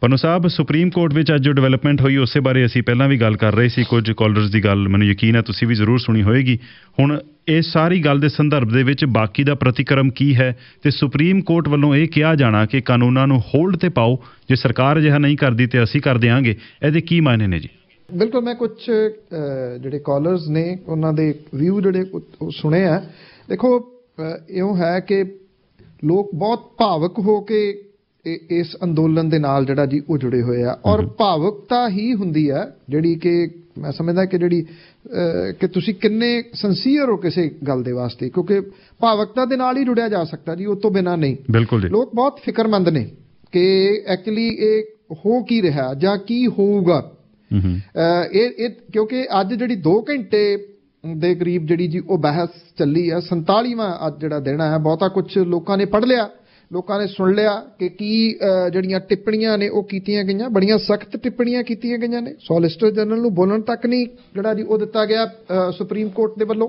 ਪਨੂ ਸਾਹਿਬ supreme court ਵਿੱਚ ਅੱਜ ਜੋ ਡਿਵੈਲਪਮੈਂਟ ਹੋਈ ਉਸੇ ਬਾਰੇ ਅਸੀਂ ਪਹਿਲਾਂ ਵੀ ਗੱਲ ਕਰ ਰਹੇ ਸੀ ਕੁਝ ਕਾਲਰਸ ਦੀ ਗੱਲ ਮੈਨੂੰ ਯਕੀਨ ਹੈ ਤੁਸੀਂ ਵੀ ਜ਼ਰੂਰ ਸੁਣੀ ਹੋਵੇਗੀ ਹੁਣ ਇਹ ਸਾਰੀ ਗੱਲ ਦੇ ਸੰਦਰਭ ਦੇ ਵਿੱਚ ਬਾਕੀ ਦਾ ਪ੍ਰਤੀਕਰਮ ਕੀ ਹੈ ਤੇ ਸੁਪਰੀਮ ਕੋਰਟ ਵੱਲੋਂ ਇਹ ਕਿਹਾ ਜਾਣਾ ਕਿ ਕਾਨੂੰਨਾਂ ਨੂੰ ਹੋਲਡ ਤੇ ਪਾਓ ਜੇ ਸਰਕਾਰ ਅਜਿਹਾ ਨਹੀਂ ਕਰਦੀ ਤੇ ਅਸੀਂ ਕਰ ਦੇਵਾਂਗੇ ਇਹਦੇ ਕੀ ਮਾਇਨੇ ਨੇ ਜੀ ਬਿਲਕੁਲ ਮੈਂ ਕੁਝ ਜਿਹੜੇ ਕਾਲਰਸ ਨੇ ਉਹਨਾਂ ਦੇ ਵਿਊ ਜਿਹੜੇ ਸੁਣੇ ਆ ਦੇਖੋ ਇਹੋ ਹੈ ਕਿ ਲੋਕ ਬਹੁਤ ਭਾਵਕ ਹੋ ਕੇ ਇਸ ਅੰਦੋਲਨ ਦੇ ਨਾਲ ਜਿਹੜਾ ਜੀ ਉਹ ਜੁੜੇ ਹੋਏ ਆ ਔਰ ਭਾਵੁਕਤਾ ਹੀ ਹੁੰਦੀ ਆ ਜਿਹੜੀ ਕਿ ਮੈਂ ਸਮਝਦਾ ਕਿ ਜਿਹੜੀ ਕਿ ਤੁਸੀਂ ਕਿੰਨੇ ਸੰਸੀਅਰ ਹੋ ਕਿਸੇ ਗੱਲ ਦੇ ਵਾਸਤੇ ਕਿਉਂਕਿ ਭਾਵਕਤਾ ਦੇ ਨਾਲ ਹੀ ਜੁੜਿਆ ਜਾ ਸਕਦਾ ਜੀ ਉਸ ਤੋਂ ਬਿਨਾ ਨਹੀਂ ਬਿਲਕੁਲ ਜੀ ਲੋਕ ਬਹੁਤ ਫਿਕਰਮੰਦ ਨੇ ਕਿ ਐਕਚੁਅਲੀ ਇਹ ਹੋ ਕੀ ਰਿਹਾ ਜਾਂ ਕੀ ਹੋਊਗਾ ਇਹ ਇਹ ਕਿਉਂਕਿ ਅੱਜ ਜਿਹੜੀ 2 ਘੰਟੇ ਦੇ ਕਰੀਬ ਜਿਹੜੀ ਜੀ ਉਹ ਬਹਿਸ ਚੱਲੀ ਆ 47ਵਾਂ ਅੱਜ ਜਿਹੜਾ ਦਿਨ ਆ ਬਹੁਤਾ ਕੁਝ ਲੋਕਾਂ ਨੇ ਪੜ ਲਿਆ ਲੋਕਾਂ ਨੇ ਸੁਣ ਲਿਆ ਕਿ ਕੀ ਜਿਹੜੀਆਂ ਟਿੱਪਣੀਆਂ ਨੇ ਉਹ ਕੀਤੀਆਂ ਗਈਆਂ ਬੜੀਆਂ ਸਖਤ ਟਿੱਪਣੀਆਂ ਕੀਤੀਆਂ ਗਈਆਂ ਨੇ ਸੋਲਿਸਟਰ ਜਨਰਲ ਨੂੰ ਬੋਲਣ ਤੱਕ ਨਹੀਂ ਜਿਹੜਾ ਜੀ ਉਹ ਦਿੱਤਾ ਗਿਆ ਸੁਪਰੀਮ ਕੋਰਟ ਦੇ ਵੱਲੋਂ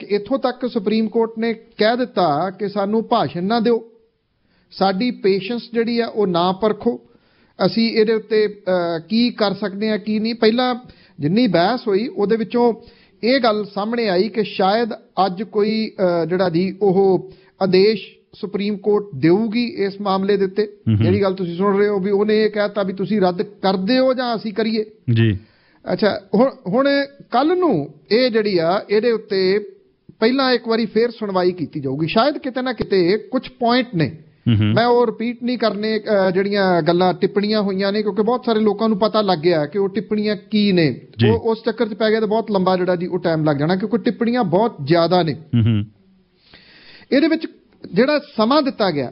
ਕਿ ਇੱਥੋਂ ਤੱਕ ਸੁਪਰੀਮ ਕੋਰਟ ਨੇ ਕਹਿ ਦਿੱਤਾ ਕਿ ਸਾਨੂੰ ਭਾਸ਼ਣ ਨਾ ਦਿਓ ਸਾਡੀ ਪੇਸ਼ੈਂਸ ਜਿਹੜੀ ਆ ਉਹ ਨਾ ਪਰਖੋ ਅਸੀਂ ਇਹਦੇ ਉੱਤੇ ਕੀ ਕਰ ਸਕਦੇ ਆ ਕੀ ਨਹੀਂ ਪਹਿਲਾਂ ਜਿੰਨੀ ਬਹਿਸ ਹੋਈ ਉਹਦੇ ਵਿੱਚੋਂ ਇਹ ਗੱਲ ਸਾਹਮਣੇ ਆਈ ਕਿ ਸ਼ਾਇਦ ਅੱਜ ਕੋਈ ਜਿਹੜਾ ਦੀ ਉਹ ਆਦੇਸ਼ ਸੁਪਰੀਮ ਕੋਰਟ ਦੇਊਗੀ ਇਸ ਮਾਮਲੇ ਦੇ ਉੱਤੇ ਜਿਹੜੀ ਗੱਲ ਤੁਸੀਂ ਸੁਣ ਰਹੇ ਹੋ ਵੀ ਉਹਨੇ ਇਹ ਕਹਿਤਾ ਵੀ ਤੁਸੀਂ ਰੱਦ ਕਰਦੇ ਹੋ ਜਾਂ ਅਸੀਂ ਕਰੀਏ ਜੀ ਅੱਛਾ ਹੁਣ ਕੱਲ ਨੂੰ ਇਹ ਜਿਹੜੀ ਆ ਇਹਦੇ ਉੱਤੇ ਪਹਿਲਾਂ ਇੱਕ ਵਾਰੀ ਫੇਰ ਸੁਣਵਾਈ ਕੀਤੀ ਜਾਊਗੀ ਸ਼ਾਇਦ ਕਿਤੇ ਨਾ ਕਿਤੇ ਕੁਝ ਪੁਆਇੰਟ ਨੇ ਮੈਂ ਉਹ ਰਿਪੀਟ ਨਹੀਂ ਕਰਨੇ ਜਿਹੜੀਆਂ ਗੱਲਾਂ ਟਿੱਪਣੀਆਂ ਹੋਈਆਂ ਨੇ ਕਿਉਂਕਿ ਬਹੁਤ ਸਾਰੇ ਲੋਕਾਂ ਨੂੰ ਪਤਾ ਲੱਗ ਗਿਆ ਕਿ ਉਹ ਟਿੱਪਣੀਆਂ ਕੀ ਨੇ ਉਹ ਉਸ ਚੱਕਰ 'ਚ ਪੈ ਗਿਆ ਤਾਂ ਬਹੁਤ ਲੰਬਾ ਜਿਹੜਾ ਜੀ ਉਹ ਟਾਈਮ ਲੱਗ ਜਾਣਾ ਕਿਉਂਕਿ ਟਿੱਪਣੀਆਂ ਬਹੁਤ ਜ਼ਿਆਦਾ ਨੇ ਇਹਦੇ ਵਿੱਚ ਜਿਹੜਾ ਸਮਾਂ ਦਿੱਤਾ ਗਿਆ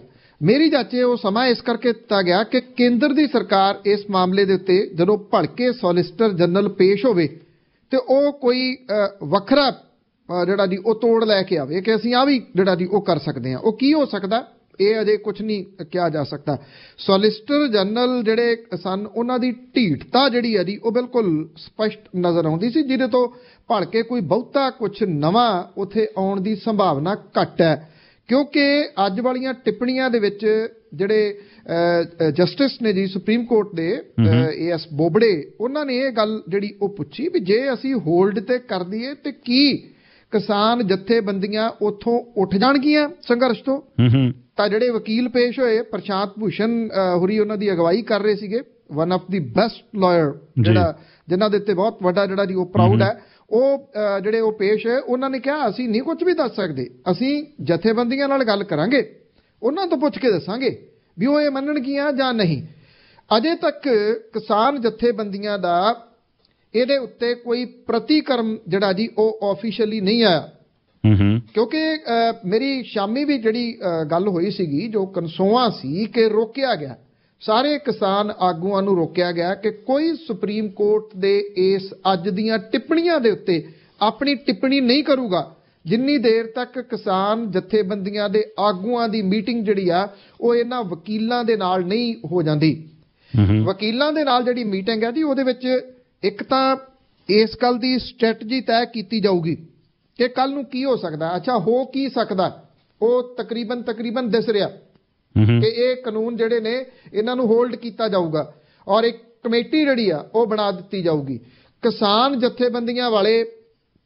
ਮੇਰੀ ਜਾਚੇ ਉਹ ਸਮਾਂ ਇਸ ਕਰਕੇ ਦਿੱਤਾ ਗਿਆ ਕਿ ਕੇਂਦਰ ਦੀ ਸਰਕਾਰ ਇਸ ਮਾਮਲੇ ਦੇ ਉੱਤੇ ਜਦੋਂ ਭੜਕੇ ਸੋਲਿਸਟਰ ਜਨਰਲ ਪੇਸ਼ ਹੋਵੇ ਤੇ ਉਹ ਕੋਈ ਵੱਖਰਾ ਜਿਹੜਾ ਦੀ ਉਹ ਤੋੜ ਲੈ ਕੇ ਆਵੇ ਕਿ ਅਸੀਂ ਆ ਵੀ ਜਿਹੜਾ ਦੀ ਉਹ ਕਰ ਸਕਦੇ ਹਾਂ ਉਹ ਕੀ ਹੋ ਸਕਦਾ ਇਹ ਅਜੇ ਕੁਝ ਨਹੀਂ ਕਿਹਾ ਜਾ ਸਕਦਾ ਸੋਲਿਸਟਰ ਜਨਰਲ ਜਿਹੜੇ ਸਨ ਉਹਨਾਂ ਦੀ ਢੀਟਤਾ ਜਿਹੜੀ ਹੈ ਦੀ ਉਹ ਬਿਲਕੁਲ ਸਪਸ਼ਟ ਨਜ਼ਰ ਆਉਂਦੀ ਸੀ ਜਿਹਦੇ ਤੋਂ ਭੜਕੇ ਕੋਈ ਬਹੁਤਾ ਕੁਝ ਨਵਾਂ ਉੱਥੇ ਆਉਣ ਦੀ ਸੰਭਾਵਨਾ ਘੱਟ ਹੈ ਕਿਉਂਕਿ ਅੱਜ ਵਾਲੀਆਂ ਟਿੱਪਣੀਆਂ ਦੇ ਵਿੱਚ ਜਿਹੜੇ ਜਸਟਿਸ ਨੇ ਜੀ ਸੁਪਰੀਮ ਕੋਰਟ ਦੇ ਏਐਸ ਬੋਬੜੇ ਉਹਨਾਂ ਨੇ ਇਹ ਗੱਲ ਜਿਹੜੀ ਉਹ ਪੁੱਛੀ ਵੀ ਜੇ ਅਸੀਂ ਹੋਲਡ ਤੇ ਕਰ ਦਈਏ ਤੇ ਕੀ ਕਿਸਾਨ ਜਥੇਬੰਦੀਆਂ ਉੱਥੋਂ ਉੱਠ ਜਾਣਗੀਆਂ ਸੰਘਰਸ਼ ਤੋਂ ਤਾਂ ਜਿਹੜੇ ਵਕੀਲ ਪੇਸ਼ ਹੋਏ ਪ੍ਰਸ਼ਾਂਤ ਭੂਸ਼ਣ ਹੁਰੀ ਉਹਨਾਂ ਦੀ ਅਗਵਾਈ ਕਰ ਰਹੇ ਸੀਗੇ one of the best lawyer ਜਿਹੜਾ ਜਿਨ੍ਹਾਂ ਦੇ ਉੱਤੇ ਬਹੁਤ ਵੱਡਾ ਜਿਹੜਾ ਜੀ ਉਹ ਪ੍ਰਾਊਡ ਹੈ ਉਹ ਜਿਹੜੇ ਉਹ ਪੇਸ਼ ਹੈ ਉਹਨਾਂ ਨੇ ਕਿਹਾ ਅਸੀਂ ਨਹੀਂ ਕੁਝ ਵੀ ਦੱਸ ਸਕਦੇ ਅਸੀਂ ਜਥੇਬੰਦੀਆਂ ਨਾਲ ਗੱਲ ਕਰਾਂਗੇ ਉਹਨਾਂ ਤੋਂ ਪੁੱਛ ਕੇ ਦੱਸਾਂਗੇ ਵੀ ਉਹ ਇਹ ਮੰਨਣ ਆ ਜਾਂ ਨਹੀਂ ਅਜੇ ਤੱਕ ਕਿਸਾਨ ਜਥੇਬੰਦੀਆਂ ਦਾ ਇਹਦੇ ਉੱਤੇ ਕੋਈ ਪ੍ਰਤੀਕਰਮ ਜਿਹੜਾ ਜੀ ਉਹ ਆਫੀਸ਼ੀਅਲੀ ਨਹੀਂ ਆਇਆ ਹੂੰ ਕਿਉਂਕਿ ਮੇਰੀ ਸ਼ਾਮੀ ਵੀ ਜਿਹੜੀ ਗੱਲ ਹੋਈ ਸੀਗੀ ਜੋ ਕਨਸੋਆ ਸੀ ਕਿ ਰੋਕਿਆ ਗਿਆ ਸਾਰੇ ਕਿਸਾਨ ਆਗੂਆਂ ਨੂੰ ਰੋਕਿਆ ਗਿਆ ਕਿ ਕੋਈ ਸੁਪਰੀਮ ਕੋਰਟ ਦੇ ਇਸ ਅੱਜ ਦੀਆਂ ਟਿੱਪਣੀਆਂ ਦੇ ਉੱਤੇ ਆਪਣੀ ਟਿੱਪਣੀ ਨਹੀਂ ਕਰੂਗਾ ਜਿੰਨੀ ਦੇਰ ਤੱਕ ਕਿਸਾਨ ਜਥੇਬੰਦੀਆਂ ਦੇ ਆਗੂਆਂ ਦੀ ਮੀਟਿੰਗ ਜਿਹੜੀ ਆ ਉਹ ਇਹਨਾਂ ਵਕੀਲਾਂ ਦੇ ਨਾਲ ਨਹੀਂ ਹੋ ਜਾਂਦੀ ਵਕੀਲਾਂ ਦੇ ਨਾਲ ਜਿਹੜੀ ਮੀਟਿੰਗ ਹੈ ਜੀ ਉਹਦੇ ਵਿੱਚ ਇੱਕ ਤਾਂ ਇਸ ਕੱਲ ਦੀ ਸਟ੍ਰੈਟਜੀ ਤੈਅ ਕੀਤੀ ਜਾਊਗੀ ਕਿ ਕੱਲ ਨੂੰ ਕੀ ਹੋ ਸਕਦਾ ਅੱਛਾ ਹੋ ਕੀ ਸਕਦਾ ਉਹ ਤਕਰੀਬਨ ਤਕਰੀਬਨ ਦਿਸ ਰਿਹਾ ਕਿ ਇਹ ਕਾਨੂੰਨ ਜਿਹੜੇ ਨੇ ਇਹਨਾਂ ਨੂੰ ਹੋਲਡ ਕੀਤਾ ਜਾਊਗਾ ਔਰ ਇੱਕ ਕਮੇਟੀ ਜਿਹੜੀ ਆ ਉਹ ਬਣਾ ਦਿੱਤੀ ਜਾਊਗੀ ਕਿਸਾਨ ਜਥੇਬੰਦੀਆਂ ਵਾਲੇ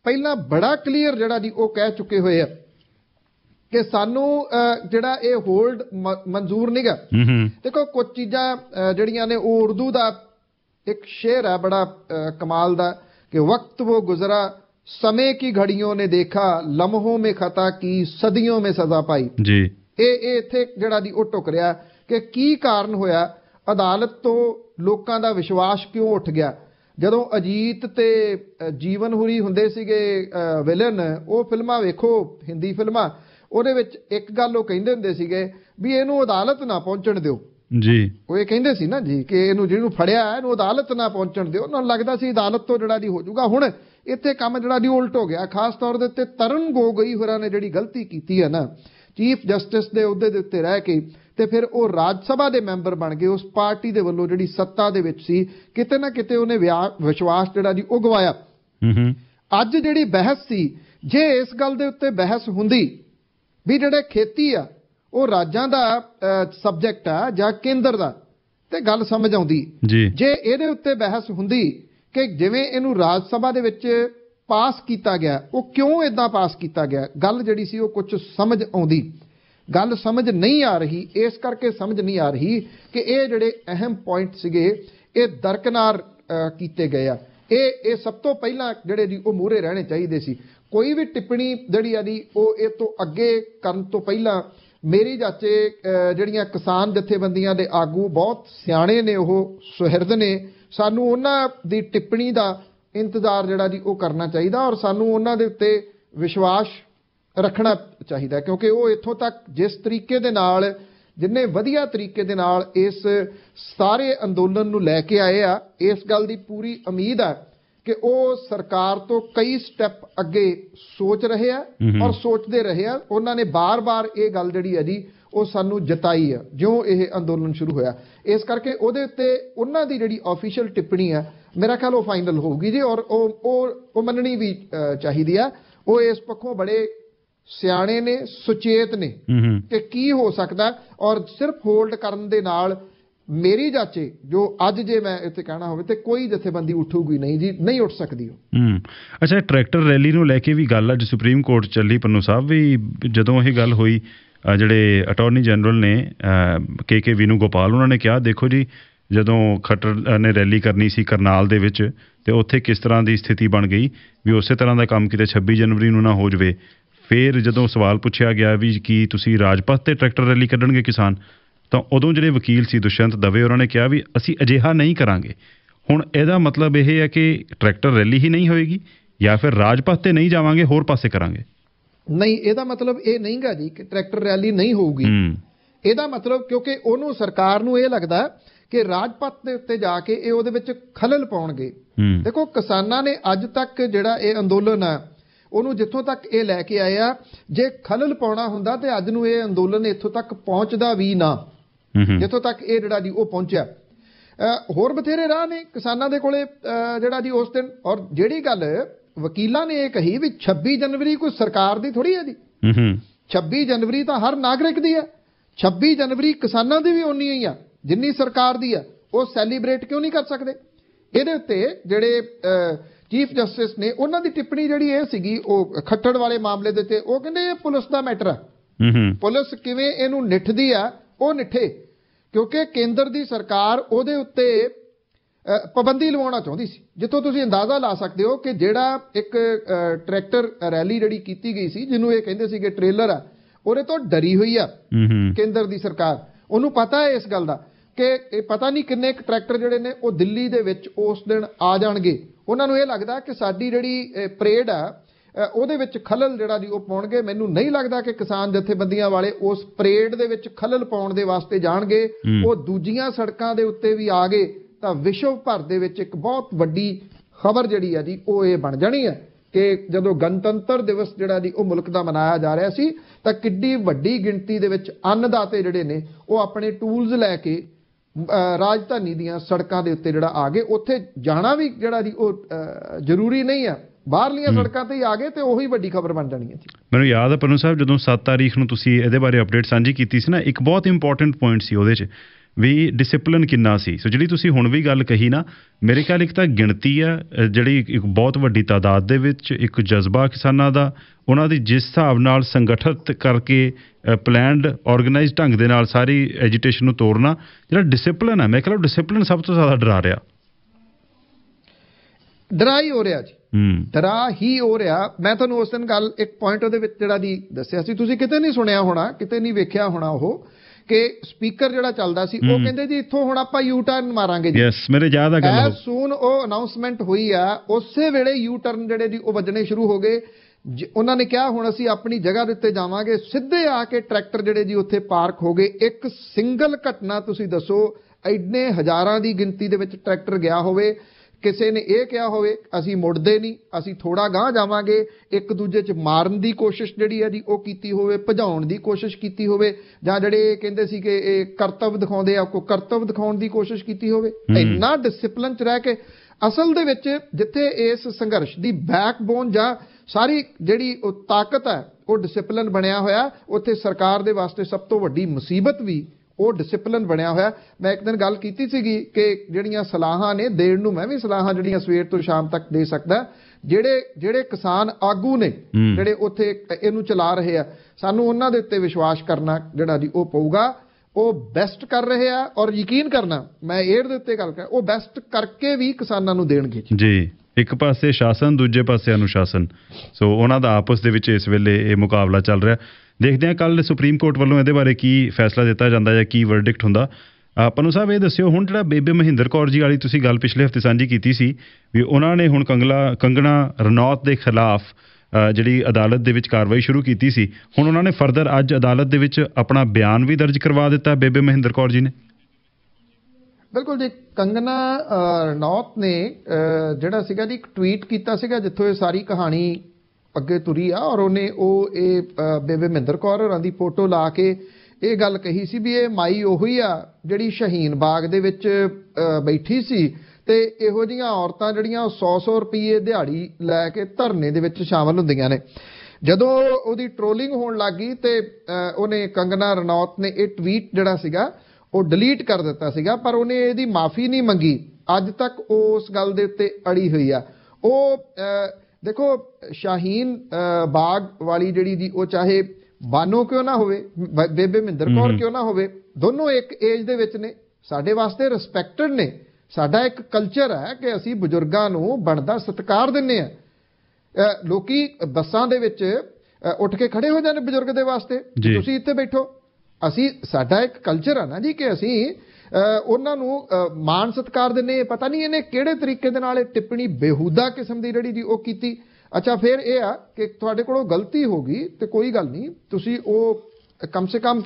ਪਹਿਲਾਂ ਬੜਾ ਕਲੀਅਰ ਜਿਹੜਾ ਦੀ ਉਹ ਕਹਿ ਚੁੱਕੇ ਹੋਏ ਆ ਕਿ ਸਾਨੂੰ ਜਿਹੜਾ ਇਹ ਹੋਲਡ ਮਨਜ਼ੂਰ ਨਹੀਂਗਾ ਦੇਖੋ ਕੁਝ ਚੀਜ਼ਾਂ ਜਿਹੜੀਆਂ ਨੇ ਉਹ ਉਰਦੂ ਦਾ ਇੱਕ ਸ਼ੇਰ ਹੈ ਬੜਾ ਕਮਾਲ ਦਾ ਕਿ ਵਕਤ ਉਹ ਗੁਜ਼ਰਾ ਸਮੇਂ ਕੀ ਘੜੀਆਂ ਨੇ ਦੇਖਾ ਲਮਹੋਂ ਮੇ ਖਤਾ ਕੀ ਸਦੀਆਂ ਮੇ ਸਜ਼ਾ ਪਾਈ ਜੀ ਇਹ ਇਹ ਇੱਥੇ ਜਿਹੜਾ ਦੀ ਉਹ ਟੁਕ ਰਿਹਾ ਕਿ ਕੀ ਕਾਰਨ ਹੋਇਆ ਅਦਾਲਤ ਤੋਂ ਲੋਕਾਂ ਦਾ ਵਿਸ਼ਵਾਸ ਕਿਉਂ ਉੱਠ ਗਿਆ ਜਦੋਂ ਅਜੀਤ ਤੇ ਜੀਵਨ ਹੁਰੀ ਹੁੰਦੇ ਸੀਗੇ ਵਿਲਨ ਉਹ ਫਿਲਮਾਂ ਵੇਖੋ ਹਿੰਦੀ ਫਿਲਮਾਂ ਉਹਦੇ ਵਿੱਚ ਇੱਕ ਗੱਲ ਉਹ ਕਹਿੰਦੇ ਹੁੰਦੇ ਸੀਗੇ ਵੀ ਇਹਨੂੰ ਅਦਾਲਤ ਨਾ ਪਹੁੰਚਣ ਦਿਓ ਜੀ ਉਹ ਇਹ ਕਹਿੰਦੇ ਸੀ ਨਾ ਜੀ ਕਿ ਇਹਨੂੰ ਜਿਹਨੂੰ ਫੜਿਆ ਇਹਨੂੰ ਅਦਾਲਤ ਨਾ ਪਹੁੰਚਣ ਦਿਓ ਉਹਨਾਂ ਨੂੰ ਲੱਗਦਾ ਸੀ ਅਦਾਲਤ ਤੋਂ ਜਿਹੜਾ ਦੀ ਹੋ ਜਾਊਗਾ ਹੁਣ ਇੱਥੇ ਕੰਮ ਜਿਹੜਾ ਦੀ ਉਲਟ ਹੋ ਗਿਆ ਖਾਸ ਤੌਰ ਦੇ ਉੱਤੇ ਤਰਨ ਗੋਗਈ ਹੋਰਾਂ ਨੇ ਜਿਹੜੀ ਗਲਤੀ ਕੀਤੀ ਹੈ ਨਾ ਚੀਫ ਜਸਟਿਸ ਦੇ ਅਹੁਦੇ ਦੇ ਉੱਤੇ ਰਹਿ ਕੇ ਤੇ ਫਿਰ ਉਹ ਰਾਜ ਸਭਾ ਦੇ ਮੈਂਬਰ ਬਣ ਗਏ ਉਸ ਪਾਰਟੀ ਦੇ ਵੱਲੋਂ ਜਿਹੜੀ ਸੱਤਾ ਦੇ ਵਿੱਚ ਸੀ ਕਿਤੇ ਨਾ ਕਿਤੇ ਉਹਨੇ ਵਿਸ਼ਵਾਸ ਜਿਹੜਾ ਜੀ ਉਗਵਾਇਆ ਹੂੰ ਹੂੰ ਅੱਜ ਜਿਹੜੀ ਬਹਿਸ ਸੀ ਜੇ ਇਸ ਗੱਲ ਦੇ ਉੱਤੇ ਬਹਿਸ ਹੁੰਦੀ ਵੀ ਜਿਹੜੇ ਖੇਤੀ ਆ ਉਹ ਰਾਜਾਂ ਦਾ ਸਬਜੈਕਟ ਆ ਜਾਂ ਕੇਂਦਰ ਦਾ ਤੇ ਗੱਲ ਸਮਝ ਆਉਂਦੀ ਜੇ ਇਹਦੇ ਉੱਤੇ ਬਹਿਸ ਹੁੰਦੀ ਕਿ ਜਿਵੇਂ ਇਹਨੂੰ ਰਾਜ ਸਭਾ ਦੇ ਵਿੱਚ ਪਾਸ ਕੀਤਾ ਗਿਆ ਉਹ ਕਿਉਂ ਇਦਾਂ ਪਾਸ ਕੀਤਾ ਗਿਆ ਗੱਲ ਜਿਹੜੀ ਸੀ ਉਹ ਕੁਝ ਸਮਝ ਆਉਂਦੀ ਗੱਲ ਸਮਝ ਨਹੀਂ ਆ ਰਹੀ ਇਸ ਕਰਕੇ ਸਮਝ ਨਹੀਂ ਆ ਰਹੀ ਕਿ ਇਹ ਜਿਹੜੇ ਅਹਿਮ ਪੁਆਇੰਟ ਸੀਗੇ ਇਹ ਦਰਕਨਾਰ ਕੀਤੇ ਗਏ ਆ ਇਹ ਇਹ ਸਭ ਤੋਂ ਪਹਿਲਾਂ ਜਿਹੜੇ ਦੀ ਉਹ ਮੂਰੇ ਰਹਿਣੇ ਚਾਹੀਦੇ ਸੀ ਕੋਈ ਵੀ ਟਿੱਪਣੀ ਜਿਹੜੀ ਆ ਦੀ ਉਹ ਇਹ ਤੋਂ ਅੱਗੇ ਕਰਨ ਤੋਂ ਪਹਿਲਾਂ ਮੇਰੀ ਜਾਚੇ ਜਿਹੜੀਆਂ ਕਿਸਾਨ ਜਥੇਬੰਦੀਆਂ ਦੇ ਆਗੂ ਬਹੁਤ ਸਿਆਣੇ ਨੇ ਉਹ ਸੁਹਿਰਦ ਨੇ ਸਾਨੂੰ ਉਹਨਾਂ ਦੀ ਟਿੱਪਣੀ ਦਾ ਇੰਤਜ਼ਾਰ ਜਿਹੜਾ ਜੀ ਉਹ ਕਰਨਾ ਚਾਹੀਦਾ ਔਰ ਸਾਨੂੰ ਉਹਨਾਂ ਦੇ ਉੱਤੇ ਵਿਸ਼ਵਾਸ ਰੱਖਣਾ ਚਾਹੀਦਾ ਕਿਉਂਕਿ ਉਹ ਇੱਥੋਂ ਤੱਕ ਜਿਸ ਤਰੀਕੇ ਦੇ ਨਾਲ ਜਿੰਨੇ ਵਧੀਆ ਤਰੀਕੇ ਦੇ ਨਾਲ ਇਸ ਸਾਰੇ ਅੰਦੋਲਨ ਨੂੰ ਲੈ ਕੇ ਆਏ ਆ ਇਸ ਗੱਲ ਦੀ ਪੂਰੀ ਉਮੀਦ ਆ ਕਿ ਉਹ ਸਰਕਾਰ ਤੋਂ ਕਈ ਸਟੈਪ ਅੱਗੇ ਸੋਚ ਰਹੇ ਆ ਔਰ ਸੋਚਦੇ ਰਹੇ ਆ ਉਹਨਾਂ ਨੇ ਬਾਰ-ਬਾਰ ਇਹ ਗੱਲ ਜਿਹੜੀ ਹੈ ਜੀ ਉਹ ਸਾਨੂੰ ਜਤਾਈ ਆ ਜਿਉਂ ਇਹ ਅੰਦੋਲਨ ਸ਼ੁਰੂ ਹੋਇਆ ਇਸ ਕਰਕੇ ਉਹਦੇ ਉੱਤੇ ਉਹਨਾਂ ਦੀ ਜਿਹੜੀ ਅਫੀਸ਼ੀਅਲ ਟਿੱਪਣੀ ਆ ਮੇਰਾ ਖਿਆਲ ਉਹ ਫਾਈਨਲ ਹੋਊਗੀ ਜੀ ਔਰ ਉਹ ਉਹ ਮੰਨਣੀ ਵੀ ਚਾਹੀਦੀ ਆ ਉਹ ਇਸ ਪੱਖੋਂ ਬੜੇ ਸਿਆਣੇ ਨੇ ਸੁਚੇਤ ਨੇ ਕਿ ਕੀ ਹੋ ਸਕਦਾ ਔਰ ਸਿਰਫ ਹੋਲਡ ਕਰਨ ਦੇ ਨਾਲ ਮੇਰੀ ਜਾਚੇ ਜੋ ਅੱਜ ਜੇ ਮੈਂ ਇੱਥੇ ਕਹਿਣਾ ਹੋਵੇ ਤੇ ਕੋਈ ਜਥੇਬੰਦੀ ਉੱਠੂਗੀ ਨਹੀਂ ਜੀ ਨਹੀਂ ਉੱਠ ਸਕਦੀ ਉਹ ਹੂੰ ਅੱਛਾ ਟਰੈਕਟਰ ਰੈਲੀ ਨੂੰ ਲੈ ਕੇ ਵੀ ਗੱਲ ਅੱਜ ਸੁਪਰੀਮ ਕੋਰਟ ਚੱਲੀ ਪੰਨੂ ਸਾਹਿਬ ਵੀ ਜਦੋਂ ਇਹ ਗੱਲ ਹੋਈ ਜਿਹੜੇ ਅਟਾਰਨੀ ਜਨਰਲ ਨੇ ਕੇ ਕੇ ਵੀਨੂ ਗੋਪਾਲ ਉਹਨਾਂ ਨੇ ਕਿਹਾ ਦੇਖੋ ਜੀ ਜਦੋਂ ਖੱਟਰ ਨੇ ਰੈਲੀ ਕਰਨੀ ਸੀ ਕਰਨਾਲ ਦੇ ਵਿੱਚ ਤੇ ਉੱਥੇ ਕਿਸ ਤਰ੍ਹਾਂ ਦੀ ਸਥਿਤੀ ਬਣ ਗਈ ਵੀ ਉਸੇ ਤਰ੍ਹਾਂ ਦਾ ਕੰਮ ਕਿਤੇ 26 ਜਨਵਰੀ ਨੂੰ ਨਾ ਹੋ ਜਵੇ ਫਿਰ ਜਦੋਂ ਸਵਾਲ ਪੁੱਛਿਆ ਗਿਆ ਵੀ ਕੀ ਤੁਸੀਂ ਰਾਜਪਥ ਤੇ ਟਰੈਕਟਰ ਰੈਲੀ ਕੱਢਣਗੇ ਕਿਸਾਨ ਤਾਂ ਉਦੋਂ ਜਿਹੜੇ ਵਕੀਲ ਸੀ ਦੁਸ਼ਯੰਤ ਦਵੇ ਉਹਨਾਂ ਨੇ ਕਿਹਾ ਵੀ ਅਸੀਂ ਅਜਿਹਾ ਨਹੀਂ ਕਰਾਂਗੇ ਹੁਣ ਇਹਦਾ ਮਤਲਬ ਇਹ ਹੈ ਕਿ ਟਰੈਕਟਰ ਰੈਲੀ ਹੀ ਨਹੀਂ ਹੋਏਗੀ ਜਾਂ ਫਿਰ ਰਾਜਪਥ ਤੇ ਨਹੀਂ ਜਾਵਾਂਗੇ ਹੋਰ ਪਾਸੇ ਕਰਾਂਗੇ ਨਹੀਂ ਇਹਦਾ ਮਤਲਬ ਇਹ ਨਹੀਂਗਾ ਜੀ ਕਿ ਟਰੈਕਟਰ ਰੈਲੀ ਨਹੀਂ ਹੋਊਗੀ ਇਹਦਾ ਮਤਲਬ ਕਿਉਂਕਿ ਉਹਨੂੰ ਸਰਕਾਰ ਨੂੰ ਇਹ ਲੱਗਦਾ ਕਿ ਰਾਜਪੱਤ ਦੇ ਉੱਤੇ ਜਾ ਕੇ ਇਹ ਉਹਦੇ ਵਿੱਚ ਖਲਲ ਪਾਉਣਗੇ ਦੇਖੋ ਕਿਸਾਨਾਂ ਨੇ ਅੱਜ ਤੱਕ ਜਿਹੜਾ ਇਹ ਅੰਦੋਲਨ ਆ ਉਹਨੂੰ ਜਿੱਥੋਂ ਤੱਕ ਇਹ ਲੈ ਕੇ ਆਏ ਆ ਜੇ ਖਲਲ ਪਾਉਣਾ ਹੁੰਦਾ ਤੇ ਅੱਜ ਨੂੰ ਇਹ ਅੰਦੋਲਨ ਇੱਥੋਂ ਤੱਕ ਪਹੁੰਚਦਾ ਵੀ ਨਾ ਜਿੱਥੋਂ ਤੱਕ ਇਹ ਜਿਹੜਾ ਜੀ ਉਹ ਪਹੁੰਚਿਆ ਹੋਰ ਬਥੇਰੇ ਰਾਹ ਨੇ ਕਿਸਾਨਾਂ ਦੇ ਕੋਲੇ ਜਿਹੜਾ ਜੀ ਉਸ ਦਿਨ ਔਰ ਜਿਹੜੀ ਗੱਲ ਵਕੀਲਾਂ ਨੇ ਇਹ ਕਹੀ ਵੀ 26 ਜਨਵਰੀ ਕੋਈ ਸਰਕਾਰ ਦੀ ਥੋੜੀ ਹੈ ਜੀ 26 ਜਨਵਰੀ ਤਾਂ ਹਰ ਨਾਗਰਿਕ ਦੀ ਹੈ 26 ਜਨਵਰੀ ਕਿਸਾਨਾਂ ਦੀ ਵੀ ਉਨੀ ਹੀ ਆ ਜਿੰਨੀ ਸਰਕਾਰ ਦੀ ਆ ਉਹ ਸੈਲੀਬ੍ਰੇਟ ਕਿਉਂ ਨਹੀਂ ਕਰ ਸਕਦੇ ਇਹਦੇ ਉੱਤੇ ਜਿਹੜੇ ਚੀਫ ਜਸਟਿਸ ਨੇ ਉਹਨਾਂ ਦੀ ਟਿੱਪਣੀ ਜਿਹੜੀ ਇਹ ਸੀਗੀ ਉਹ ਖੱਟੜ ਵਾਲੇ ਮਾਮਲੇ ਦੇ ਤੇ ਉਹ ਕਹਿੰਦੇ ਇਹ ਪੁਲਿਸ ਦਾ ਮੈਟਰ ਆ ਪੁਲਿਸ ਕਿਵੇਂ ਇਹਨੂੰ ਨਿੱਠਦੀ ਆ ਉਹ ਨਿੱਠੇ ਕਿਉਂਕਿ ਕੇਂਦਰ ਦੀ ਸਰਕਾਰ ਉਹਦੇ ਉੱਤੇ ਪਾਬੰਦੀ ਲਵਾਉਣਾ ਚਾਹੁੰਦੀ ਸੀ ਜਿੱਥੋਂ ਤੁਸੀਂ ਅੰਦਾਜ਼ਾ ਲਾ ਸਕਦੇ ਹੋ ਕਿ ਜਿਹੜਾ ਇੱਕ ਟਰੈਕਟਰ ਰੈਲੀ ਜਿਹੜੀ ਕੀਤੀ ਗਈ ਸੀ ਜਿਹਨੂੰ ਇਹ ਕਹਿੰਦੇ ਸੀਗੇ ਟ੍ਰੇਲਰ ਆ ਉਹਦੇ ਤੋਂ ਡਰੀ ਹੋਈ ਆ ਕੇਂਦਰ ਦੀ ਸਰਕਾਰ ਉਹਨੂੰ ਪਤਾ ਹੈ ਇਸ ਗੱਲ ਦਾ ਕਿ ਇਹ ਪਤਾ ਨਹੀਂ ਕਿੰਨੇ ਇੱਕ ਟਰੈਕਟਰ ਜਿਹੜੇ ਨੇ ਉਹ ਦਿੱਲੀ ਦੇ ਵਿੱਚ ਉਸ ਦਿਨ ਆ ਜਾਣਗੇ ਉਹਨਾਂ ਨੂੰ ਇਹ ਲੱਗਦਾ ਕਿ ਸਾਡੀ ਜਿਹੜੀ ਪਰੇਡ ਆ ਉਹਦੇ ਵਿੱਚ ਖਲਲ ਜਿਹੜਾ ਦੀ ਉਹ ਪਾਉਣਗੇ ਮੈਨੂੰ ਨਹੀਂ ਲੱਗਦਾ ਕਿ ਕਿਸਾਨ ਜਥੇਬੰਦੀਆਂ ਵਾਲੇ ਉਸ ਪਰੇਡ ਦੇ ਵਿੱਚ ਖਲਲ ਪਾਉਣ ਦੇ ਵਾਸਤੇ ਜਾਣਗੇ ਉਹ ਦੂਜੀਆਂ ਸੜਕਾਂ ਦੇ ਉੱਤੇ ਵੀ ਆ ਗਏ ਤਾਂ ਵਿਸ਼ਵ ਭਰ ਦੇ ਵਿੱਚ ਇੱਕ ਬਹੁਤ ਵੱਡੀ ਖਬਰ ਜਿਹੜੀ ਆ ਦੀ ਉਹ ਇਹ ਬਣ ਜਾਣੀ ਹੈ ਕਿ ਜਦੋਂ ਗਣਤੰਤਰ ਦਿਵਸ ਜਿਹੜਾ ਦੀ ਉਹ ਮੁਲਕ ਦਾ ਮਨਾਇਆ ਜਾ ਰਿਹਾ ਸੀ ਤਾਂ ਕਿੱਡੀ ਵੱਡੀ ਗਿਣਤੀ ਦੇ ਵਿੱਚ ਅੰਨਦਾਤੇ ਜਿਹੜੇ ਨੇ ਉਹ ਆਪਣੇ ਟੂਲਸ ਲੈ ਕੇ ਰਾਜਧਾਨੀ ਦੀਆਂ ਸੜਕਾਂ ਦੇ ਉੱਤੇ ਜਿਹੜਾ ਆ ਗਏ ਉੱਥੇ ਜਾਣਾ ਵੀ ਜਿਹੜਾ ਜੀ ਉਹ ਜ਼ਰੂਰੀ ਨਹੀਂ ਬਾਹਰ ਬਾਹਰਲੀਆਂ ਸੜਕਾਂ ਤੇ ਹੀ ਆ ਗਏ ਤੇ ਉਹੀ ਵੱਡੀ ਖਬਰ ਬਣ ਜਾਣੀ ਹੈ ਜੀ ਮੈਨੂੰ ਯਾਦ ਹੈ ਪਰਨੂ ਸਾਹਿਬ ਜਦੋਂ 7 ਤਾਰੀਖ ਨੂੰ ਤੁਸੀਂ ਇਹਦੇ ਬਾਰੇ ਅਪਡੇਟ ਸਾਂਝੀ ਕੀਤੀ ਸੀ ਨਾ ਇੱਕ ਬਹੁਤ ਇੰਪੋਰਟੈਂਟ ਪੁਆਇੰਟ ਸੀ ਉਹਦੇ 'ਚ ਵੀ ਡਿਸਪਲਿਨ ਕਿੰਨਾ ਸੀ ਸੋ ਜਿਹੜੀ ਤੁਸੀਂ ਹੁਣ ਵੀ ਗੱਲ ਕਹੀ ਨਾ ਮੇਰੇ ਖਿਆਲ ਇੱਕ ਤਾਂ ਗਿਣਤੀ ਆ ਜਿਹੜੀ ਇੱਕ ਬਹੁਤ ਵੱਡੀ ਤਾਦਾਦ ਦੇ ਵਿੱਚ ਇੱਕ ਜਜ਼ਬਾ ਕਿਸਾਨਾਂ ਦਾ ਉਹਨਾਂ ਦੀ ਜਿਸ ਹਿਸਾਬ ਨਾਲ ਸੰਗਠਿਤ ਕਰਕੇ ਪਲਾਨਡ ਆਰਗੇਨਾਈਜ਼ ਢੰਗ ਦੇ ਨਾਲ ਸਾਰੀ ਐਜੀਟੇਸ਼ਨ ਨੂੰ ਤੋੜਨਾ ਜਿਹੜਾ ਡਿਸਪਲਿਨ ਆ ਮੈਂ ਕਹਿੰਦਾ ਡਿਸਪਲਿਨ ਸਭ ਤੋਂ ਜ਼ਿਆਦਾ ਡਰਾ ਰਿਹਾ ਡਰਾ ਹੀ ਹੋ ਰਿਹਾ ਜੀ ਡਰਾ ਹੀ ਹੋ ਰਿਹਾ ਮੈਂ ਤੁਹਾਨੂੰ ਉਸ ਦਿਨ ਗੱਲ ਇੱਕ ਪੁਆਇੰਟ ਉਹਦੇ ਵਿੱਚ ਜਿਹੜਾ ਦੀ ਦੱਸਿਆ ਸੀ ਤੁਸੀਂ ਕਿਤੇ ਨਹੀਂ ਸੁਣਿਆ ਹੋਣਾ ਕਿਤੇ ਨਹੀਂ ਵੇਖਿਆ ਹੋਣਾ ਉਹ ਕਿ ਸਪੀਕਰ ਜਿਹੜਾ ਚੱਲਦਾ ਸੀ ਉਹ ਕਹਿੰਦੇ ਜੀ ਇੱਥੋਂ ਹੁਣ ਆਪਾਂ ਯੂ ਟਰਨ ਮਾਰਾਂਗੇ ਜੀ ਯੈਸ ਮੇਰੇ ਯਾਦ ਆ ਗੱਲ ਐਸ ਸੂਨ ਉਹ ਅਨਾਉਂਸਮੈਂਟ ਹੋਈ ਆ ਉਸੇ ਵੇਲੇ ਯੂ ਟਰਨ ਜਿਹੜੇ ਦੀ ਉਹ ਵੱਜਣੇ ਸ਼ੁਰੂ ਹੋ ਗਏ ਉਹਨਾਂ ਨੇ ਕਿਹਾ ਹੁਣ ਅਸੀਂ ਆਪਣੀ ਜਗ੍ਹਾ ਦੇ ਉੱਤੇ ਜਾਵਾਂਗੇ ਸਿੱਧੇ ਆ ਕੇ ਟਰੈਕਟਰ ਜਿਹੜੇ ਜੀ ਉੱਥੇ ਪਾਰਕ ਹੋ ਗਏ ਇੱਕ ਸਿੰਗਲ ਘਟਨਾ ਤੁਸੀਂ ਦੱਸੋ ਐਨੇ ਹਜ਼ਾਰਾਂ ਦੀ ਗਿਣਤੀ ਦੇ ਵਿੱਚ ਟਰੈਕਟਰ ਗਿਆ ਹੋਵੇ ਕਿਸੇ ਨੇ ਇਹ ਕਿਹਾ ਹੋਵੇ ਅਸੀਂ ਮੁੜਦੇ ਨਹੀਂ ਅਸੀਂ ਥੋੜਾ ਗਾਂ ਜਾਵਾਂਗੇ ਇੱਕ ਦੂਜੇ 'ਚ ਮਾਰਨ ਦੀ ਕੋਸ਼ਿਸ਼ ਜਿਹੜੀ ਹੈ ਦੀ ਉਹ ਕੀਤੀ ਹੋਵੇ ਭਜਾਉਣ ਦੀ ਕੋਸ਼ਿਸ਼ ਕੀਤੀ ਹੋਵੇ ਜਾਂ ਜਿਹੜੇ ਕਹਿੰਦੇ ਸੀ ਕਿ ਇਹ ਕਰਤਵ ਦਿਖਾਉਂਦੇ ਆ ਕੋ ਕਰਤਵ ਦਿਖਾਉਣ ਦੀ ਕੋਸ਼ਿਸ਼ ਕੀਤੀ ਹੋਵੇ ਇੰਨਾ ਡਿਸਪਲਿਨ 'ਚ ਰਹਿ ਕੇ ਅਸਲ ਦੇ ਵਿੱਚ ਜਿੱਥੇ ਇਸ ਸੰਘਰਸ਼ ਦੀ ਬੈਕਬੋਨ ਜਾਂ ਸਾਰੀ ਜਿਹੜੀ ਉਹ ਤਾਕਤ ਹੈ ਉਹ ਡਿਸਪਲਿਨ ਬਣਿਆ ਹੋਇਆ ਉੱਥੇ ਸਰਕਾਰ ਦੇ ਵਾਸਤੇ ਸਭ ਤੋਂ ਵੱਡੀ ਮੁਸੀਬਤ ਵੀ ਉਹ ਡਿਸਪਲਿਨ ਬਣਿਆ ਹੋਇਆ ਮੈਂ ਇੱਕ ਦਿਨ ਗੱਲ ਕੀਤੀ ਸੀਗੀ ਕਿ ਜਿਹੜੀਆਂ ਸਲਾਹਾਂ ਨੇ ਦੇਣ ਨੂੰ ਮੈਂ ਵੀ ਸਲਾਹਾਂ ਜਿਹੜੀਆਂ ਸਵੇਰ ਤੋਂ ਸ਼ਾਮ ਤੱਕ ਦੇ ਸਕਦਾ ਜਿਹੜੇ ਜਿਹੜੇ ਕਿਸਾਨ ਆਗੂ ਨੇ ਜਿਹੜੇ ਉੱਥੇ ਇਹਨੂੰ ਚਲਾ ਰਹੇ ਆ ਸਾਨੂੰ ਉਹਨਾਂ ਦੇ ਉੱਤੇ ਵਿਸ਼ਵਾਸ ਕਰਨਾ ਜਿਹੜਾ ਦੀ ਉਹ ਪਊਗਾ ਉਹ ਬੈਸਟ ਕਰ ਰਹੇ ਆ ਔਰ ਯਕੀਨ ਕਰਨਾ ਮੈਂ ਏਡ ਦੇ ਉੱਤੇ ਗੱਲ ਕਰ ਉਹ ਬੈਸਟ ਕਰਕੇ ਵੀ ਕਿਸਾਨਾਂ ਨੂੰ ਦੇਣਗੇ ਜੀ ਇੱਕ ਪਾਸੇ ਸ਼ਾਸਨ ਦੂਜੇ ਪਾਸੇ ਅਨੁਸ਼ਾਸਨ ਸੋ ਉਹਨਾਂ ਦਾ ਆਪਸ ਦੇ ਵਿੱਚ ਇਸ ਵੇਲੇ ਇਹ ਮੁਕਾਬਲਾ ਚੱਲ ਰਿਹਾ ਦੇਖਦੇ ਹਾਂ ਕੱਲ ਸੁਪਰੀਮ ਕੋਰਟ ਵੱਲੋਂ ਇਹਦੇ ਬਾਰੇ ਕੀ ਫੈਸਲਾ ਦਿੱਤਾ ਜਾਂਦਾ ਜਾਂ ਕੀ ਵਰਡਿਕਟ ਹੁੰਦਾ ਆਪਨੂੰ ਸਾਹਿਬ ਇਹ ਦੱਸਿਓ ਹੁਣ ਜਿਹੜਾ ਬੇਬੇ ਮਹਿੰਦਰ ਕੌਰ ਜੀ ਵਾਲੀ ਤੁਸੀਂ ਗੱਲ ਪਿਛਲੇ ਹਫਤੇ ਸਾਂਝੀ ਕੀਤੀ ਸੀ ਵੀ ਉਹਨਾਂ ਨੇ ਹੁਣ ਕੰਗਲਾ ਕੰਗਣਾ ਰਣੌਤ ਦੇ ਖਿਲਾਫ ਜਿਹੜੀ ਅਦਾਲਤ ਦੇ ਵਿੱਚ ਕਾਰਵਾਈ ਸ਼ੁਰੂ ਕੀਤੀ ਸੀ ਹੁਣ ਉਹਨਾਂ ਨੇ ਫਰਦਰ ਅੱਜ ਅਦਾਲਤ ਦੇ ਵਿੱਚ ਆਪਣਾ ਬਿਆਨ ਵੀ ਦਰਜ ਕਰਵਾ ਦਿੱਤਾ ਬੇਬੇ ਮਹਿੰਦਰ ਕੌਰ ਜੀ ਨੇ ਬਿਲਕੁਲ ਜੀ ਕੰਗਣਾ ਰਣੌਤ ਨੇ ਜਿਹੜਾ ਸੀਗਾ ਜੀ ਇੱਕ ਟਵੀਟ ਕੀਤਾ ਸੀਗਾ ਜਿੱਥੋਂ ਇਹ ਸਾਰੀ ਕਹਾਣੀ ਅੱਗੇ ਤੁਰੀ ਆ ਔਰ ਉਹਨੇ ਉਹ ਇਹ ਬੇਬੇ ਮਹਿੰਦਰ ਕੌਰ ਹੋਰਾਂ ਦੀ ਫੋਟੋ ਲਾ ਕੇ ਇਹ ਗੱਲ ਕਹੀ ਸੀ ਵੀ ਇਹ ਮਾਈ ਉਹੀ ਆ ਜਿਹੜੀ ਸ਼ਹੀਨ ਬਾਗ ਦੇ ਵਿੱਚ ਬੈਠੀ ਸੀ ਤੇ ਇਹੋ ਜੀਆਂ ਔਰਤਾਂ ਜਿਹੜੀਆਂ 100-100 ਰੁਪਏ ਦਿਹਾੜੀ ਲੈ ਕੇ ਧਰਨੇ ਦੇ ਵਿੱਚ ਸ਼ਾਮਲ ਹੁੰਦੀਆਂ ਨੇ ਜਦੋਂ ਉਹਦੀ ਟ੍ਰੋਲਿੰਗ ਹੋਣ ਲੱਗੀ ਤੇ ਉਹਨੇ ਕੰਗਨਾ ਰਣੌਤ ਨੇ ਇਹ ਟਵੀਟ ਜਿਹੜਾ ਸੀਗਾ ਉਹ ਡਿਲੀਟ ਕਰ ਦਿੱਤਾ ਸੀਗਾ ਪਰ ਉਹਨੇ ਇਹਦੀ ਮਾਫੀ ਨਹੀਂ ਮੰਗੀ ਅੱਜ ਤੱਕ ਉਸ ਗੱਲ ਦੇ ਉੱਤੇ ਅੜੀ ਹੋਈ ਆ ਉਹ ਦੇਖੋ ਸ਼ਾਹੀਨ ਬਾਗ ਵਾਲੀ ਜਿਹੜੀ ਦੀ ਉਹ ਚਾਹੇ ਬਾਨੋ ਕਿਉਂ ਨਾ ਹੋਵੇ ਬੇਬੇ ਮਹਿੰਦਰ ਕੌਰ ਕਿਉਂ ਨਾ ਹੋਵੇ ਦੋਨੋਂ ਇੱਕ ਏਜ ਦੇ ਵਿੱਚ ਨੇ ਸਾਡੇ ਵਾਸਤੇ ਰਿਸਪੈਕਟਡ ਨੇ ਸਾਡਾ ਇੱਕ ਕਲਚਰ ਹੈ ਕਿ ਅਸੀਂ ਬਜ਼ੁਰਗਾਂ ਨੂੰ ਬਣਦਾ ਸਤਿਕਾਰ ਦਿੰਨੇ ਆ ਲੋਕੀ ਬੱਸਾਂ ਦੇ ਵਿੱਚ ਉੱਠ ਕੇ ਖੜੇ ਹੋ ਜਾਂਦੇ ਬਜ਼ੁਰਗ ਦੇ ਵਾਸਤੇ ਤੁਸੀਂ ਇੱਥੇ ਬੈਠੋ ਅਸੀਂ ਸਾਡਾ ਇੱਕ ਕਲਚਰ ਆ ਨਾ ਜੀ ਕਿ ਅਸੀਂ ਉਹਨਾਂ ਨੂੰ ਮਾਨ ਸਤਕਾਰ ਦਿੰਨੇ ਪਤਾ ਨਹੀਂ ਇਹਨੇ ਕਿਹੜੇ ਤਰੀਕੇ ਦੇ ਨਾਲ ਇਹ ਟਿੱਪਣੀ ਬੇਹੂਦਾ ਕਿਸਮ ਦੀ ਜਿਹੜੀ ਦੀ ਉਹ ਕੀਤੀ ਅੱਛਾ ਫਿਰ ਇਹ ਆ ਕਿ ਤੁਹਾਡੇ ਕੋਲੋਂ ਗਲਤੀ ਹੋ ਗਈ ਤੇ ਕੋਈ ਗੱਲ ਨਹੀਂ ਤੁਸੀਂ ਉਹ ਕਮ ਸੇ ਕਮ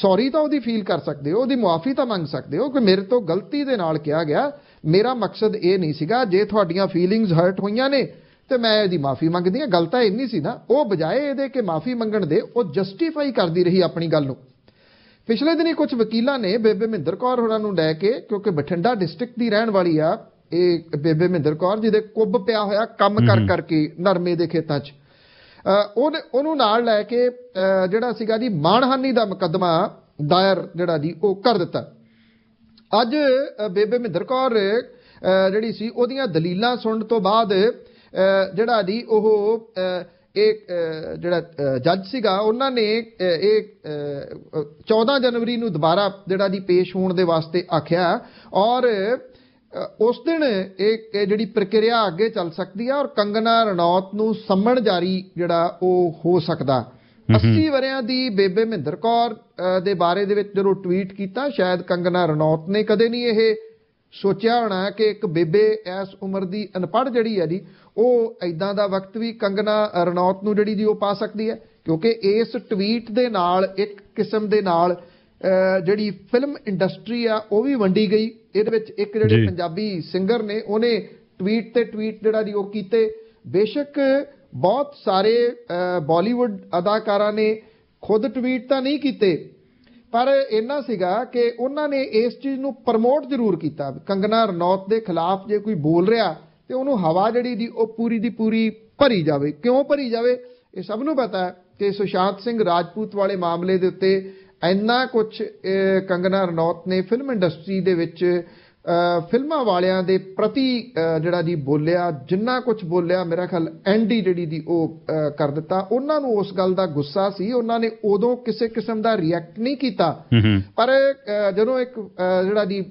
ਸੌਰੀ ਤਾਂ ਉਹਦੀ ਫੀਲ ਕਰ ਸਕਦੇ ਹੋ ਉਹਦੀ ਮਾਫੀ ਤਾਂ ਮੰਗ ਸਕਦੇ ਹੋ ਕਿ ਮੇਰੇ ਤੋਂ ਗਲਤੀ ਦੇ ਨਾਲ ਕਿਹਾ ਗਿਆ ਮੇਰਾ ਮਕਸਦ ਇਹ ਨਹੀਂ ਸੀਗਾ ਜੇ ਤੁਹਾਡੀਆਂ ਫੀਲਿੰਗਸ ਹਰਟ ਹੋਈਆਂ ਨੇ ਤੇ ਮੈਂ ਇਹਦੀ ਮਾਫੀ ਮੰਗਦੀ ਹਾਂ ਗਲਤੀ ਤਾਂ ਇੰਨੀ ਸੀ ਨਾ ਉਹ ਬਜਾਏ ਇਹਦੇ ਕਿ ਮਾਫੀ ਮੰਗਣ ਦੇ ਉਹ ਜਸਟੀਫਾਈ ਕਰਦੀ ਰਹੀ ਆਪਣੀ ਗੱਲ ਨੂੰ ਪਿਛਲੇ ਦਿਨੀ ਕੁਝ ਵਕੀਲਾਂ ਨੇ ਬੇਬੇ ਮਹਿੰਦਰ ਕੌਰ ਹੋਰਾਂ ਨੂੰ ਲੈ ਕੇ ਕਿਉਂਕਿ ਬਠਿੰਡਾ ਡਿਸਟ੍ਰਿਕਟ ਦੀ ਰਹਿਣ ਵਾਲੀ ਆ ਇਹ ਬੇਬੇ ਮਹਿੰਦਰ ਕੌਰ ਜਿਹਦੇ ਕੁੱਬ ਪਿਆ ਹੋਇਆ ਕੰਮ ਕਰ ਕਰਕੇ ਨਰਮੇ ਦੇ ਖੇਤਾਂ 'ਚ ਉਹ ਉਹਨੂੰ ਨਾਲ ਲੈ ਕੇ ਜਿਹੜਾ ਸੀਗਾ ਜੀ ਮਾਨਹਾਨੀ ਦਾ ਮੁਕੱਦਮਾ ਦਾਇਰ ਜਿਹੜਾ ਜੀ ਉਹ ਕਰ ਦਿੱਤਾ ਅੱਜ ਬੇਬੇ ਮਹਿੰਦਰ ਕੌਰ ਜਿਹੜੀ ਸੀ ਉਹਦੀਆਂ ਦਲੀਲਾਂ ਸੁਣਨ ਤੋਂ ਬਾਅਦ ਜਿਹੜਾ ਜੀ ਉਹ ਇੱਕ ਜਿਹੜਾ ਜੱਜ ਸੀਗਾ ਉਹਨਾਂ ਨੇ ਇਹ 14 ਜਨਵਰੀ ਨੂੰ ਦੁਬਾਰਾ ਜਿਹੜਾ ਦੀ ਪੇਸ਼ ਹੋਣ ਦੇ ਵਾਸਤੇ ਆਖਿਆ ਔਰ ਉਸ ਦਿਨ ਇਹ ਜਿਹੜੀ ਪ੍ਰਕਿਰਿਆ ਅੱਗੇ ਚੱਲ ਸਕਦੀ ਆ ਔਰ ਕੰਗਨਾ ਰਣੌਤ ਨੂੰ ਸੰਮਣ ਜਾਰੀ ਜਿਹੜਾ ਉਹ ਹੋ ਸਕਦਾ 80 ਵਰਿਆਂ ਦੀ ਬੇਬੇ ਮਹਿੰਦਰ ਕੌਰ ਦੇ ਬਾਰੇ ਦੇ ਵਿੱਚ ਜਦੋਂ ਟਵੀਟ ਕੀਤਾ ਸ਼ਾਇਦ ਕੰਗਨਾ ਰਣੌਤ ਨੇ ਕਦੇ ਨਹੀਂ ਇਹ ਸੋਚਿਆ ਹੋਣਾ ਕਿ ਇੱਕ ਬੇਬੇ ਇਸ ਉਮਰ ਦੀ ਅਨਪੜ ਜਿਹੜੀ ਹੈ ਜੀ ਉਹ ਐਦਾਂ ਦਾ ਵਕਤ ਵੀ ਕੰਗਨਾ ਰਣੌਤ ਨੂੰ ਜਿਹੜੀ ਦੀ ਉਹ ਪਾ ਸਕਦੀ ਹੈ ਕਿਉਂਕਿ ਇਸ ਟਵੀਟ ਦੇ ਨਾਲ ਇੱਕ ਕਿਸਮ ਦੇ ਨਾਲ ਜਿਹੜੀ ਫਿਲਮ ਇੰਡਸਟਰੀ ਆ ਉਹ ਵੀ ਵੰਡੀ ਗਈ ਇਹਦੇ ਵਿੱਚ ਇੱਕ ਜਿਹੜੇ ਪੰਜਾਬੀ ਸਿੰਗਰ ਨੇ ਉਹਨੇ ਟਵੀਟ ਤੇ ਟਵੀਟ ਜਿਹੜਾ ਦੀ ਉਹ ਕੀਤੇ ਬੇਸ਼ੱਕ ਬਹੁਤ ਸਾਰੇ ਬਾਲੀਵੁੱਡ ਅਦਾਕਾਰਾਂ ਨੇ ਖੁਦ ਟਵੀਟ ਤਾਂ ਨਹੀਂ ਕੀਤੇ ਪਰ ਇਹਨਾਂ ਸੀਗਾ ਕਿ ਉਹਨਾਂ ਨੇ ਇਸ ਚੀਜ਼ ਨੂੰ ਪ੍ਰਮੋਟ ਜ਼ਰੂਰ ਕੀਤਾ ਕੰਗਨਾ ਰਣੌਤ ਦੇ ਖਿਲਾਫ ਜੇ ਕੋਈ ਬੋਲ ਰਿਹਾ ਤੇ ਉਹਨੂੰ ਹਵਾ ਜਿਹੜੀ ਦੀ ਉਹ ਪੂਰੀ ਦੀ ਪੂਰੀ ਭਰੀ ਜਾਵੇ ਕਿਉਂ ਭਰੀ ਜਾਵੇ ਇਹ ਸਭ ਨੂੰ ਪਤਾ ਹੈ ਕਿ ਸੁਸ਼ਾਂਤ ਸਿੰਘ ਰਾਜਪੂਤ ਵਾਲੇ ਮਾਮਲੇ ਦੇ ਉੱਤੇ ਇੰਨਾ ਕੁਝ ਕੰਗਨਾ ਰਣੌਤ ਨੇ ਫਿਲਮ ਇੰਡਸਟਰੀ ਦੇ ਵਿੱਚ ਫਿਲਮਾਂ ਵਾਲਿਆਂ ਦੇ ਪ੍ਰਤੀ ਜਿਹੜਾ ਜੀ ਬੋਲਿਆ ਜਿੰਨਾ ਕੁਝ ਬੋਲਿਆ ਮੇਰਾ ਖਿਆਲ ਐਂਡੀ ਜਿਹੜੀ ਦੀ ਉਹ ਕਰ ਦਿੱਤਾ ਉਹਨਾਂ ਨੂੰ ਉਸ ਗੱਲ ਦਾ ਗੁੱਸਾ ਸੀ ਉਹਨਾਂ ਨੇ ਉਦੋਂ ਕਿਸੇ ਕਿਸਮ ਦਾ ਰਿਐਕਟ ਨਹੀਂ ਕੀਤਾ ਪਰ ਜਦੋਂ ਇੱਕ ਜਿਹੜਾ ਜੀ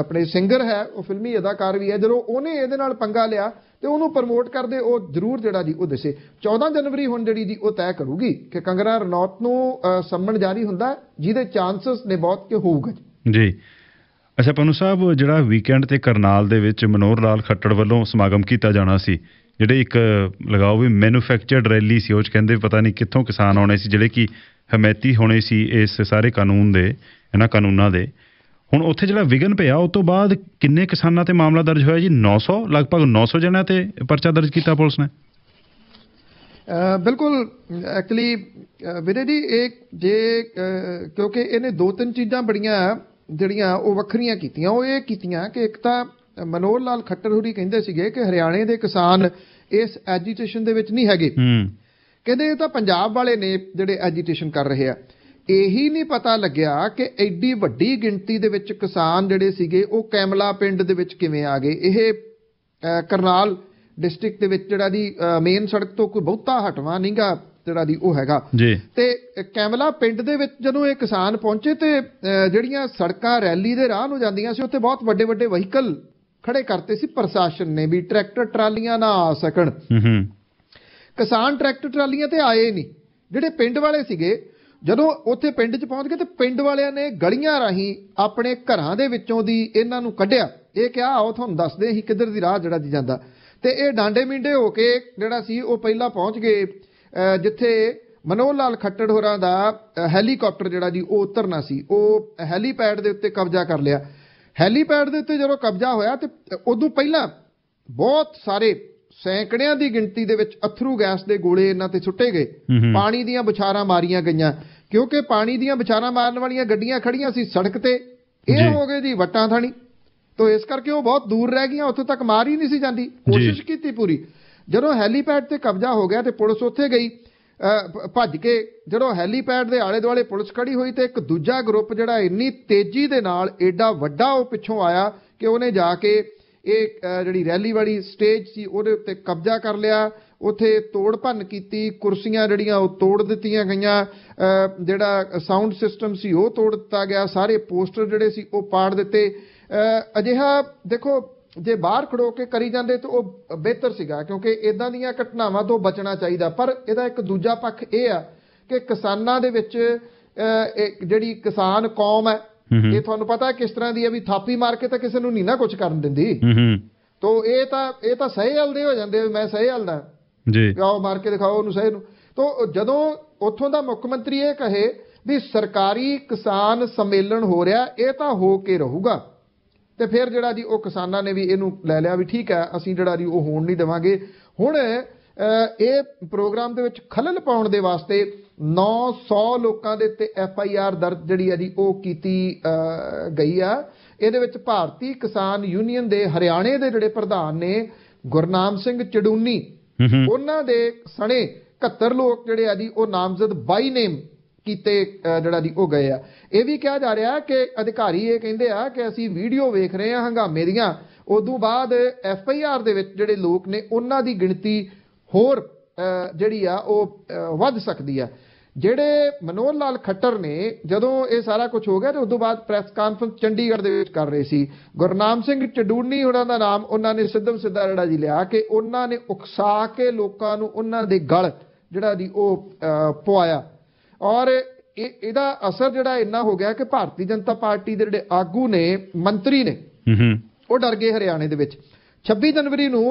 ਆਪਣੇ ਸਿੰਗਰ ਹੈ ਉਹ ਫਿਲਮੀ ਅਦਾਕਾਰ ਵੀ ਹੈ ਜਦੋਂ ਉਹਨੇ ਇਹਦੇ ਨਾਲ ਪੰਗਾ ਲਿਆ ਤੇ ਉਹਨੂੰ ਪ੍ਰਮੋਟ ਕਰਦੇ ਉਹ ਜ਼ਰੂਰ ਜਿਹੜਾ ਜੀ ਉਹ ਦਿਸੇ 14 ਜਨਵਰੀ ਹੁਣ ਜਿਹੜੀ ਦੀ ਉਹ ਤੈਅ ਕਰੂਗੀ ਕਿ ਕੰਗਰਾ ਰਣੌਤ ਨੂੰ ਸੰਮਣ ਜਾਰੀ ਹੁੰਦਾ ਜਿਹਦੇ ਚਾਂਸਸ ਨੇ ਬਹੁਤ ਕਿ ਹੋਊਗਾ ਜੀ ਅੱਛਾ ਪਨੂ ਸਾਹਿਬ ਜਿਹੜਾ ਵੀਕਐਂਡ ਤੇ ਕਰਨਾਲ ਦੇ ਵਿੱਚ ਮਨੋਰ ਲਾਲ ਖੱਟੜ ਵੱਲੋਂ ਸਮਾਗਮ ਕੀਤਾ ਜਾਣਾ ਸੀ ਜਿਹੜੇ ਇੱਕ ਲਗਾਓ ਵੀ ਮੈਨੂਫੈਕਚਰਡ ਰੈਲੀ ਸੀ ਉਹ ਚ ਕਹਿੰਦੇ ਪਤਾ ਨਹੀਂ ਕਿੱਥੋਂ ਕਿਸਾਨ ਆਉਣੇ ਸੀ ਜਿਹੜੇ ਕਿ ਹਮੈਤੀ ਹੋਣੇ ਸੀ ਇਸ ਸਾਰੇ ਕਾਨੂੰਨ ਦੇ ਇਹਨਾਂ ਕਾਨੂੰਨਾਂ ਦੇ ਹੁਣ ਉੱਥੇ ਜਿਹੜਾ ਵਿਗਨ ਪਿਆ ਉਸ ਤੋਂ ਬਾਅਦ ਕਿੰਨੇ ਕਿਸਾਨਾਂ ਤੇ ਮਾਮਲਾ ਦਰਜ ਹੋਇਆ ਜੀ 900 ਲਗਭਗ 900 ਜਣਿਆਂ ਤੇ ਪਰਚਾ ਦਰਜ ਕੀਤਾ ਪੁਲਿਸ ਨੇ ਬਿਲਕੁਲ ਐਕਚੁਅਲੀ ਵੀਰੇ ਇੱਕ ਜੇ ਕਿਉਂਕਿ ਇਹਨੇ ਦੋ ਤਿੰਨ ਚੀਜ਼ਾਂ ਬੜੀਆਂ ਜਿਹੜੀਆਂ ਉਹ ਵੱਖਰੀਆਂ ਕੀਤੀਆਂ ਉਹ ਇਹ ਕੀਤੀਆਂ ਕਿ ਇੱਕ ਤਾਂ ਮਨੋਹਰ ਲਾਲ ਖੱਟਰ ਹੁਰੀ ਕਹਿੰਦੇ ਸੀਗੇ ਕਿ ਹਰਿਆਣੇ ਦੇ ਕਿਸਾਨ ਇਸ ਐਜੀਟੇਸ਼ਨ ਦੇ ਵਿੱਚ ਨਹੀਂ ਹੈਗੇ ਕਹਿੰਦੇ ਇਹ ਤਾਂ ਪੰਜਾਬ ਵਾਲੇ ਨੇ ਜਿਹੜੇ ਐਜੀਟੇਸ਼ਨ ਕਰ ਰਹੇ ਆ ਇਹੀ ਨਹੀਂ ਪਤਾ ਲੱਗਿਆ ਕਿ ਐਡੀ ਵੱਡੀ ਗਿਣਤੀ ਦੇ ਵਿੱਚ ਕਿਸਾਨ ਜਿਹੜੇ ਸੀਗੇ ਉਹ ਕੈਮਲਾ ਪਿੰਡ ਦੇ ਵਿੱਚ ਕਿਵੇਂ ਆ ਗਏ ਇਹ ਕਰਨਾਲ ਡਿਸਟ੍ਰਿਕਟ ਦੇ ਵਿੱਚ ਜਿਹੜਾ ਦੀ ਮੇਨ ਸੜਕ ਤੋਂ ਕੋਈ ਬਹੁਤਾ ਹਟਵਾ ਨਹੀਂਗਾ ਜਿਹੜਾ ਦੀ ਉਹ ਹੈਗਾ ਤੇ ਕੈਮਲਾ ਪਿੰਡ ਦੇ ਵਿੱਚ ਜਦੋਂ ਇਹ ਕਿਸਾਨ ਪਹੁੰਚੇ ਤੇ ਜਿਹੜੀਆਂ ਸੜਕਾਂ ਰੈਲੀ ਦੇ ਰਾਹ ਨੂੰ ਜਾਂਦੀਆਂ ਸੀ ਉੱਥੇ ਬਹੁਤ ਵੱਡੇ ਵੱਡੇ ਵਹੀਕਲ ਖੜੇ ਕਰਤੇ ਸੀ ਪ੍ਰਸ਼ਾਸਨ ਨੇ ਵੀ ਟਰੈਕਟਰ ਟਰਾਲੀਆਂ ਨਾ ਆ ਸਕਣ ਕਿਸਾਨ ਟਰੈਕਟਰ ਟਰਾਲੀਆਂ ਤੇ ਆਏ ਨਹੀਂ ਜਿਹੜੇ ਪਿੰਡ ਵਾਲੇ ਸੀਗੇ ਜਦੋਂ ਉੱਥੇ ਪਿੰਡ 'ਚ ਪਹੁੰਚ ਗਏ ਤੇ ਪਿੰਡ ਵਾਲਿਆਂ ਨੇ ਗਲੀਆਂ ਰਾਹੀਂ ਆਪਣੇ ਘਰਾਂ ਦੇ ਵਿੱਚੋਂ ਦੀ ਇਹਨਾਂ ਨੂੰ ਕੱਢਿਆ ਇਹ ਕਿਹਾ ਆਓ ਤੁਹਾਨੂੰ ਦੱਸਦੇ ਅਸੀਂ ਕਿੱਧਰ ਦੀ ਰਾਹ ਜਿਹੜਾ ਦੀ ਜਾਂਦਾ ਤੇ ਇਹ ਡਾਂਡੇ ਮਿੰਡੇ ਹੋ ਕੇ ਜਿਹੜਾ ਸੀ ਉਹ ਪਹਿਲਾਂ ਪਹੁੰਚ ਗਏ ਜਿੱਥੇ ਮਨੋਹਰ ਲਾਲ ਖੱਟੜ ਹੋਰਾਂ ਦਾ ਹੈਲੀਕਾਪਟਰ ਜਿਹੜਾ ਜੀ ਉਹ ਉਤਰਨਾ ਸੀ ਉਹ ਹੈਲੀਪੈਡ ਦੇ ਉੱਤੇ ਕਬਜ਼ਾ ਕਰ ਲਿਆ ਹੈਲੀਪੈਡ ਦੇ ਉੱਤੇ ਜਦੋਂ ਕਬਜ਼ਾ ਹੋਇਆ ਤੇ ਉਦੋਂ ਪਹਿਲਾਂ ਬਹੁਤ ਸਾਰੇ ਸੈਂਕੜਿਆਂ ਦੀ ਗਿਣਤੀ ਦੇ ਵਿੱਚ ਅਥਰੂ ਗੈਸ ਦੇ ਗੋਲੇ ਇਹਨਾਂ ਤੇ ਸੁੱਟੇ ਗਏ ਪਾਣੀ ਦੀਆਂ ਵਿਚਾਰਾਂ ਮਾਰੀਆਂ ਗਈਆਂ ਕਿਉਂਕਿ ਪਾਣੀ ਦੀਆਂ ਵਿਚਾਰਾਂ ਮਾਰਨ ਵਾਲੀਆਂ ਗੱਡੀਆਂ ਖੜੀਆਂ ਸੀ ਸੜਕ ਤੇ ਇਹ ਹੋ ਗਏ ਜੀ ਵਟਾਂ ਥਾਣੀ ਤੋਂ ਇਸ ਕਰਕੇ ਉਹ ਬਹੁਤ ਦੂਰ ਰਹਿ ਗਈਆਂ ਉੱਥੋਂ ਤੱਕ ਮਾਰ ਹੀ ਨਹੀਂ ਸੀ ਜਾਂਦੀ ਕੋਸ਼ਿਸ਼ ਕੀਤੀ ਪੂਰੀ ਜਦੋਂ ਹੈਲੀਪੈਡ ਤੇ ਕਬਜ਼ਾ ਹੋ ਗਿਆ ਤੇ ਪੁਲਿਸ ਉੱਥੇ ਗਈ ਭੱਜ ਕੇ ਜਦੋਂ ਹੈਲੀਪੈਡ ਦੇ ਆਲੇ ਦੁਆਲੇ ਪੁਲਿਸ ਖੜੀ ਹੋਈ ਤੇ ਇੱਕ ਦੂਜਾ ਗਰੁੱਪ ਜਿਹੜਾ ਇੰਨੀ ਤੇਜ਼ੀ ਦੇ ਨਾਲ ਏਡਾ ਵੱਡਾ ਉਹ ਪਿੱਛੋਂ ਆਇਆ ਕਿ ਉਹਨੇ ਜਾ ਕੇ ਇਹ ਜਿਹੜੀ ਰੈਲੀ ਵਾਲੀ ਸਟੇਜ ਸੀ ਉਹਦੇ ਉੱਤੇ ਕਬਜ਼ਾ ਕਰ ਲਿਆ ਉਥੇ ਤੋੜ ਭੰਨ ਕੀਤੀ ਕੁਰਸੀਆਂ ਜਿਹੜੀਆਂ ਉਹ ਤੋੜ ਦਿੱਤੀਆਂ ਗਈਆਂ ਜਿਹੜਾ ਸਾਊਂਡ ਸਿਸਟਮ ਸੀ ਉਹ ਤੋੜ ਦਿੱਤਾ ਗਿਆ ਸਾਰੇ ਪੋਸਟਰ ਜਿਹੜੇ ਸੀ ਉਹ ਪਾੜ ਦਿੱਤੇ ਅਜਿਹਾ ਦੇਖੋ ਜੇ ਬਾਹਰ ਖੜੋ ਕੇ ਕਰੀ ਜਾਂਦੇ ਤਾਂ ਉਹ ਬਿਹਤਰ ਸੀਗਾ ਕਿਉਂਕਿ ਇਦਾਂ ਦੀਆਂ ਘਟਨਾਵਾਂ ਤੋਂ ਬਚਣਾ ਚਾਹੀਦਾ ਪਰ ਇਹਦਾ ਇੱਕ ਦੂਜਾ ਪੱਖ ਇਹ ਆ ਕਿ ਕਿਸਾਨਾਂ ਦੇ ਵਿੱਚ ਜਿਹੜੀ ਕਿਸਾਨ ਕੌਮ ਹੈ ਇਹ ਤੁਹਾਨੂੰ ਪਤਾ ਕਿਸ ਤਰ੍ਹਾਂ ਦੀ ਹੈ ਵੀ ਥਾਪੀ ਮਾਰ ਕੇ ਤਾਂ ਕਿਸੇ ਨੂੰ ਨਹੀਂ ਨਾ ਕੁਝ ਕਰਨ ਦਿੰਦੀ ਤੋ ਇਹ ਤਾਂ ਇਹ ਤਾਂ ਸਹੀ ਹਲਦੇ ਹੋ ਜਾਂਦੇ ਮੈਂ ਸਹੀ ਹਲਦਾ ਜੀ ਕਿਉਂ ਮਾਰ ਕੇ ਦਿਖਾਓ ਉਹਨੂੰ ਸਹੀ ਨੂੰ ਤੋ ਜਦੋਂ ਉੱਥੋਂ ਦਾ ਮੁੱਖ ਮੰਤਰੀ ਇਹ ਕਹੇ ਵੀ ਸਰਕਾਰੀ ਕਿਸਾਨ ਸੰਮੇਲਨ ਹੋ ਰਿਹਾ ਇਹ ਤਾਂ ਹੋ ਕੇ ਰਹੂਗਾ ਤੇ ਫਿਰ ਜਿਹੜਾ ਜੀ ਉਹ ਕਿਸਾਨਾਂ ਨੇ ਵੀ ਇਹਨੂੰ ਲੈ ਲਿਆ ਵੀ ਠੀਕ ਹੈ ਅਸੀਂ ਜਿਹੜਾ ਜੀ ਉਹ ਹੋਣ ਨਹੀਂ ਦੇਵਾਂਗੇ ਹੁਣ ਇਹ ਪ੍ਰੋਗਰਾਮ ਦੇ ਵਿੱਚ ਖਲਲ ਪਾਉਣ ਦੇ ਵਾਸਤੇ 900 ਲੋਕਾਂ ਦੇ ਉੱਤੇ ਐਫ ਆਈ ਆਰ ਦਰਜ ਜਿਹੜੀ ਹੈ ਜੀ ਉਹ ਕੀਤੀ ਗਈ ਆ ਇਹਦੇ ਵਿੱਚ ਭਾਰਤੀ ਕਿਸਾਨ ਯੂਨੀਅਨ ਦੇ ਹਰਿਆਣੇ ਦੇ ਜਿਹੜੇ ਪ੍ਰਧਾਨ ਨੇ ਗੁਰਨਾਮ ਸਿੰਘ ਚੜੂਨੀ ਉਹਨਾਂ ਦੇ ਸਣੇ 71 ਲੋਕ ਜਿਹੜੇ ਆ ਜੀ ਉਹ ਨਾਮਜ਼ਦ ਬਾਈ ਨੇਮ ਕੀਤੇ ਜਿਹੜਾ ਦੀ ਉਹ ਗਏ ਆ ਇਹ ਵੀ ਕਿਹਾ ਜਾ ਰਿਹਾ ਕਿ ਅਧਿਕਾਰੀ ਇਹ ਕਹਿੰਦੇ ਆ ਕਿ ਅਸੀਂ ਵੀਡੀਓ ਵੇਖ ਰਹੇ ਆ ਹੰਗਾਮੇ ਦੀਆਂ ਉਦੋਂ ਬਾਅਦ ਐਫ ਆਈ ਆਰ ਦੇ ਵਿੱਚ ਜਿਹੜੇ ਲੋਕ ਨੇ ਉਹਨਾਂ ਦੀ ਗਿਣਤੀ ਹੋਰ ਜਿਹੜੀ ਆ ਉਹ ਵੱਧ ਸਕਦੀ ਆ ਜਿਹੜੇ ਮਨੋਹਰ ਲਾਲ ਖੱਟਰ ਨੇ ਜਦੋਂ ਇਹ ਸਾਰਾ ਕੁਝ ਹੋ ਗਿਆ ਤੇ ਉਦੋਂ ਬਾਅਦ ਪ੍ਰੈਸ ਕਾਨਫਰੰਸ ਚੰਡੀਗੜ੍ਹ ਦੇ ਵਿੱਚ ਕਰ ਰਹੇ ਸੀ ਗੁਰਨਾਮ ਸਿੰਘ ਚਡੂਣੀ ਉਹਨਾਂ ਦਾ ਨਾਮ ਉਹਨਾਂ ਨੇ ਸਿੱਧਮ ਸਿੱਧਾ ਜਿਹੜਾ ਜੀ ਲਿਆ ਕਿ ਉਹਨਾਂ ਨੇ ਉਕਸਾ ਕੇ ਲੋਕਾਂ ਨੂੰ ਉਹਨਾਂ ਦੇ ਗਲ ਜਿਹੜਾ ਦੀ ਉਹ ਪਵਾਇਆ ਔਰ ਇਹ ਇਹਦਾ ਅਸਰ ਜਿਹੜਾ ਇੰਨਾ ਹੋ ਗਿਆ ਕਿ ਭਾਰਤੀ ਜਨਤਾ ਪਾਰਟੀ ਦੇ ਜਿਹੜੇ ਆਗੂ ਨੇ ਮੰਤਰੀ ਨੇ ਉਹ ਡਰ ਗਏ ਹਰਿਆਣੇ ਦੇ ਵਿੱਚ 26 ਜਨਵਰੀ ਨੂੰ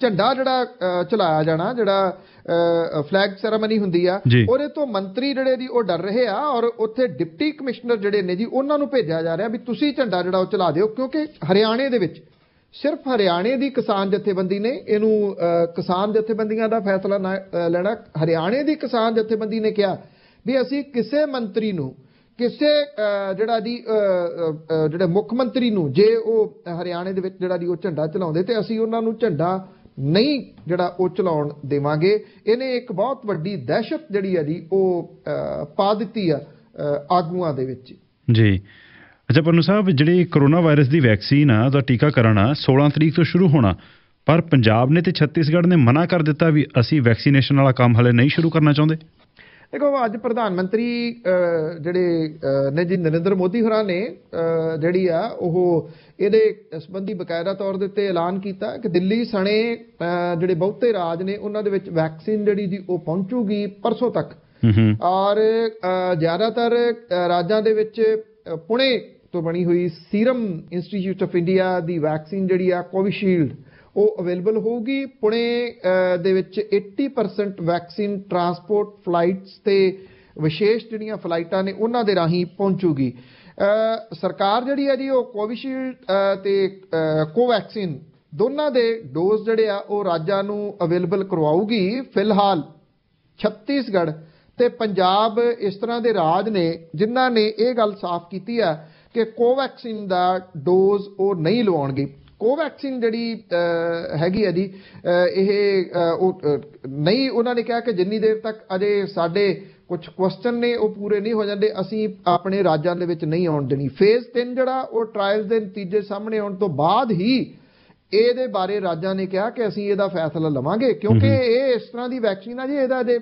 ਝੰਡਾ ਜਿਹੜਾ ਚਲਾਇਆ ਜਾਣਾ ਜਿਹੜਾ ਫਲੈਗ ਸੈਰੇਮਨੀ ਹੁੰਦੀ ਆ ਉਹਦੇ ਤੋਂ ਮੰਤਰੀ ਜਿਹੜੇ ਦੀ ਉਹ ਡਰ ਰਹੇ ਆ ਔਰ ਉੱਥੇ ਡਿਪਟੀ ਕਮਿਸ਼ਨਰ ਜਿਹੜੇ ਨੇ ਜੀ ਉਹਨਾਂ ਨੂੰ ਭੇਜਿਆ ਜਾ ਰਿਹਾ ਵੀ ਤੁਸੀਂ ਝੰਡਾ ਜਿਹੜਾ ਉਹ ਚਲਾ ਦਿਓ ਕਿਉਂਕਿ ਹਰਿਆਣੇ ਦੇ ਵਿੱਚ ਸਿਰਫ ਹਰਿਆਣੇ ਦੀ ਕਿਸਾਨ ਜਥੇਬੰਦੀ ਨੇ ਇਹਨੂੰ ਕਿਸਾਨ ਜਥੇਬੰਦੀਆਂ ਦਾ ਫੈਸਲਾ ਲੈਣਾ ਹਰਿਆਣੇ ਦੀ ਕਿਸਾਨ ਜਥੇਬੰਦੀ ਨੇ ਕਿਹਾ ਵੀ ਅਸੀਂ ਕਿਸੇ ਮੰਤਰੀ ਨੂੰ ਕਿਸੇ ਜਿਹੜਾ ਦੀ ਜਿਹੜੇ ਮੁੱਖ ਮੰਤਰੀ ਨੂੰ ਜੇ ਉਹ ਹਰਿਆਣੇ ਦੇ ਵਿੱਚ ਜਿਹੜਾ ਦੀ ਉਹ ਝੰਡਾ ਚਲਾਉਂਦੇ ਤੇ ਅਸੀਂ ਉਹਨਾਂ ਨੂੰ ਝੰਡਾ ਨਹੀਂ ਜਿਹੜਾ ਉਹ ਚਲਾਉਣ ਦੇਵਾਂਗੇ ਇਹਨੇ ਇੱਕ ਬਹੁਤ ਵੱਡੀ ਦਹਿਸ਼ਤ ਜਿਹੜੀ ਹੈ ਦੀ ਉਹ ਪਾ ਦਿੱਤੀ ਆ ਆਗੂਆਂ ਦੇ ਵਿੱਚ ਜੀ ਅੱਛਾ ਪਰਨੂ ਸਾਹਿਬ ਜਿਹੜੀ ਕਰੋਨਾ ਵਾਇਰਸ ਦੀ ਵੈਕਸੀਨ ਆ ਦਾ ਟੀਕਾਕਰਨ ਆ 16 ਤਰੀਕ ਤੋਂ ਸ਼ੁਰੂ ਹੋਣਾ ਪਰ ਪੰਜਾਬ ਨੇ ਤੇ ਛੱਤੀਸਗੜ੍ਹ ਨੇ ਮਨਾ ਕਰ ਦਿੱਤਾ ਵੀ ਅਸੀਂ ਵੈਕਸੀਨੇਸ਼ਨ ਵਾਲਾ ਕੰਮ ਹਲੇ ਨਹੀਂ ਸ਼ੁਰੂ ਕਰਨਾ ਚਾਹੁੰਦੇ ਦੇਖੋ ਅੱਜ ਪ੍ਰਧਾਨ ਮੰਤਰੀ ਜਿਹੜੇ ਨੇ ਜੀ ਨਰਿੰਦਰ ਮੋਦੀ ਹੋਰਾਂ ਨੇ ਜਿਹੜੀ ਆ ਉਹ ਇਹਦੇ ਸੰਬੰਧੀ ਬਕਾਇਦਾ ਤੌਰ ਦੇ ਉੱਤੇ ਐਲਾਨ ਕੀਤਾ ਕਿ ਦਿੱਲੀ ਸਣੇ ਜਿਹੜੇ ਬਹੁਤੇ ਰਾਜ ਨੇ ਉਹਨਾਂ ਦੇ ਵਿੱਚ ਵੈਕਸੀਨ ਜਿਹੜੀ ਦੀ ਉਹ ਪਹੁੰਚੂਗੀ ਪਰਸੋਂ ਤੱਕ ਔਰ ਜ਼ਿਆਦਾਤਰ ਰਾਜਾਂ ਦੇ ਵਿੱਚ ਪੁਣੇ ਤੋਂ ਬਣੀ ਹੋਈ ਸੀਰਮ ਇੰਸਟੀਚਿਊਟ ਆਫ ਇੰਡੀਆ ਦੀ ਵੈਕਸੀਨ ਜਿਹੜੀ ਆ ਕੋਵਿਸ਼ੀਲਡ ਉਹ ਅਵੇਲੇਬਲ ਹੋਊਗੀ ਪੁਣੇ ਦੇ ਵਿੱਚ 80% ਵੈਕਸੀਨ ਟਰਾਂਸਪੋਰਟ ਫਲਾਈਟਸ ਤੇ ਵਿਸ਼ੇਸ਼ ਜਿਹੜੀਆਂ ਫਲਾਈਟਾਂ ਨੇ ਉਹਨਾਂ ਦੇ ਰਾਹੀਂ ਪਹੁੰਚੂਗੀ ਸਰਕਾਰ ਜਿਹੜੀ ਹੈ ਜੀ ਉਹ ਕੋਵਿਸ਼ੀਲਡ ਤੇ ਕੋਵੈਕਸਿਨ ਦੋਨਾਂ ਦੇ ਡੋਜ਼ ਜਿਹੜੇ ਆ ਉਹ ਰਾਜਾਂ ਨੂੰ ਅਵੇਲੇਬਲ ਕਰਵਾਉਗੀ ਫਿਲਹਾਲ ਛੱਤੀਸਗੜ੍ਹ ਤੇ ਪੰਜਾਬ ਇਸ ਤਰ੍ਹਾਂ ਦੇ ਰਾਜ ਨੇ ਜਿਨ੍ਹਾਂ ਨੇ ਇਹ ਗੱਲ ਸਾਫ਼ ਕੀਤੀ ਆ ਕਿ ਕੋਵੈਕਸਿਨ ਦਾ ਡੋਜ਼ ਉਹ ਨਹੀਂ ਲਵਾਉਣਗੇ ਕੋਵੈਕਸਿਨ ਜਿਹੜੀ ਹੈਗੀ ਹੈ ਜੀ ਇਹ ਨਹੀਂ ਉਹਨਾਂ ਨੇ ਕਿਹਾ ਕਿ ਜਿੰਨੀ ਦੇਰ ਤੱਕ ਅਜੇ ਸਾਡੇ ਕੁਝ ਕੁਐਸਚਨ ਨੇ ਉਹ ਪੂਰੇ ਨਹੀਂ ਹੋ ਜਾਂਦੇ ਅਸੀਂ ਆਪਣੇ ਰਾਜਾਂ ਦੇ ਵਿੱਚ ਨਹੀਂ ਆਉਣ ਦੇਣੀ ਫੇਜ਼ 3 ਜਿਹੜਾ ਉਹ ਟ੍ਰਾਇਲਸ ਦੇ ਨਤੀਜੇ ਸਾਹਮਣੇ ਆਉਣ ਤੋਂ ਬਾਅਦ ਹੀ ਇਹਦੇ ਬਾਰੇ ਰਾਜਾਂ ਨੇ ਕਿਹਾ ਕਿ ਅਸੀਂ ਇਹਦਾ ਫੈਸਲਾ ਲਵਾਂਗੇ ਕਿਉਂਕਿ ਇਹ ਇਸ ਤਰ੍ਹਾਂ ਦੀ ਵੈਕਸੀਨ ਆ ਜੀ ਇਹਦਾ ਦੇ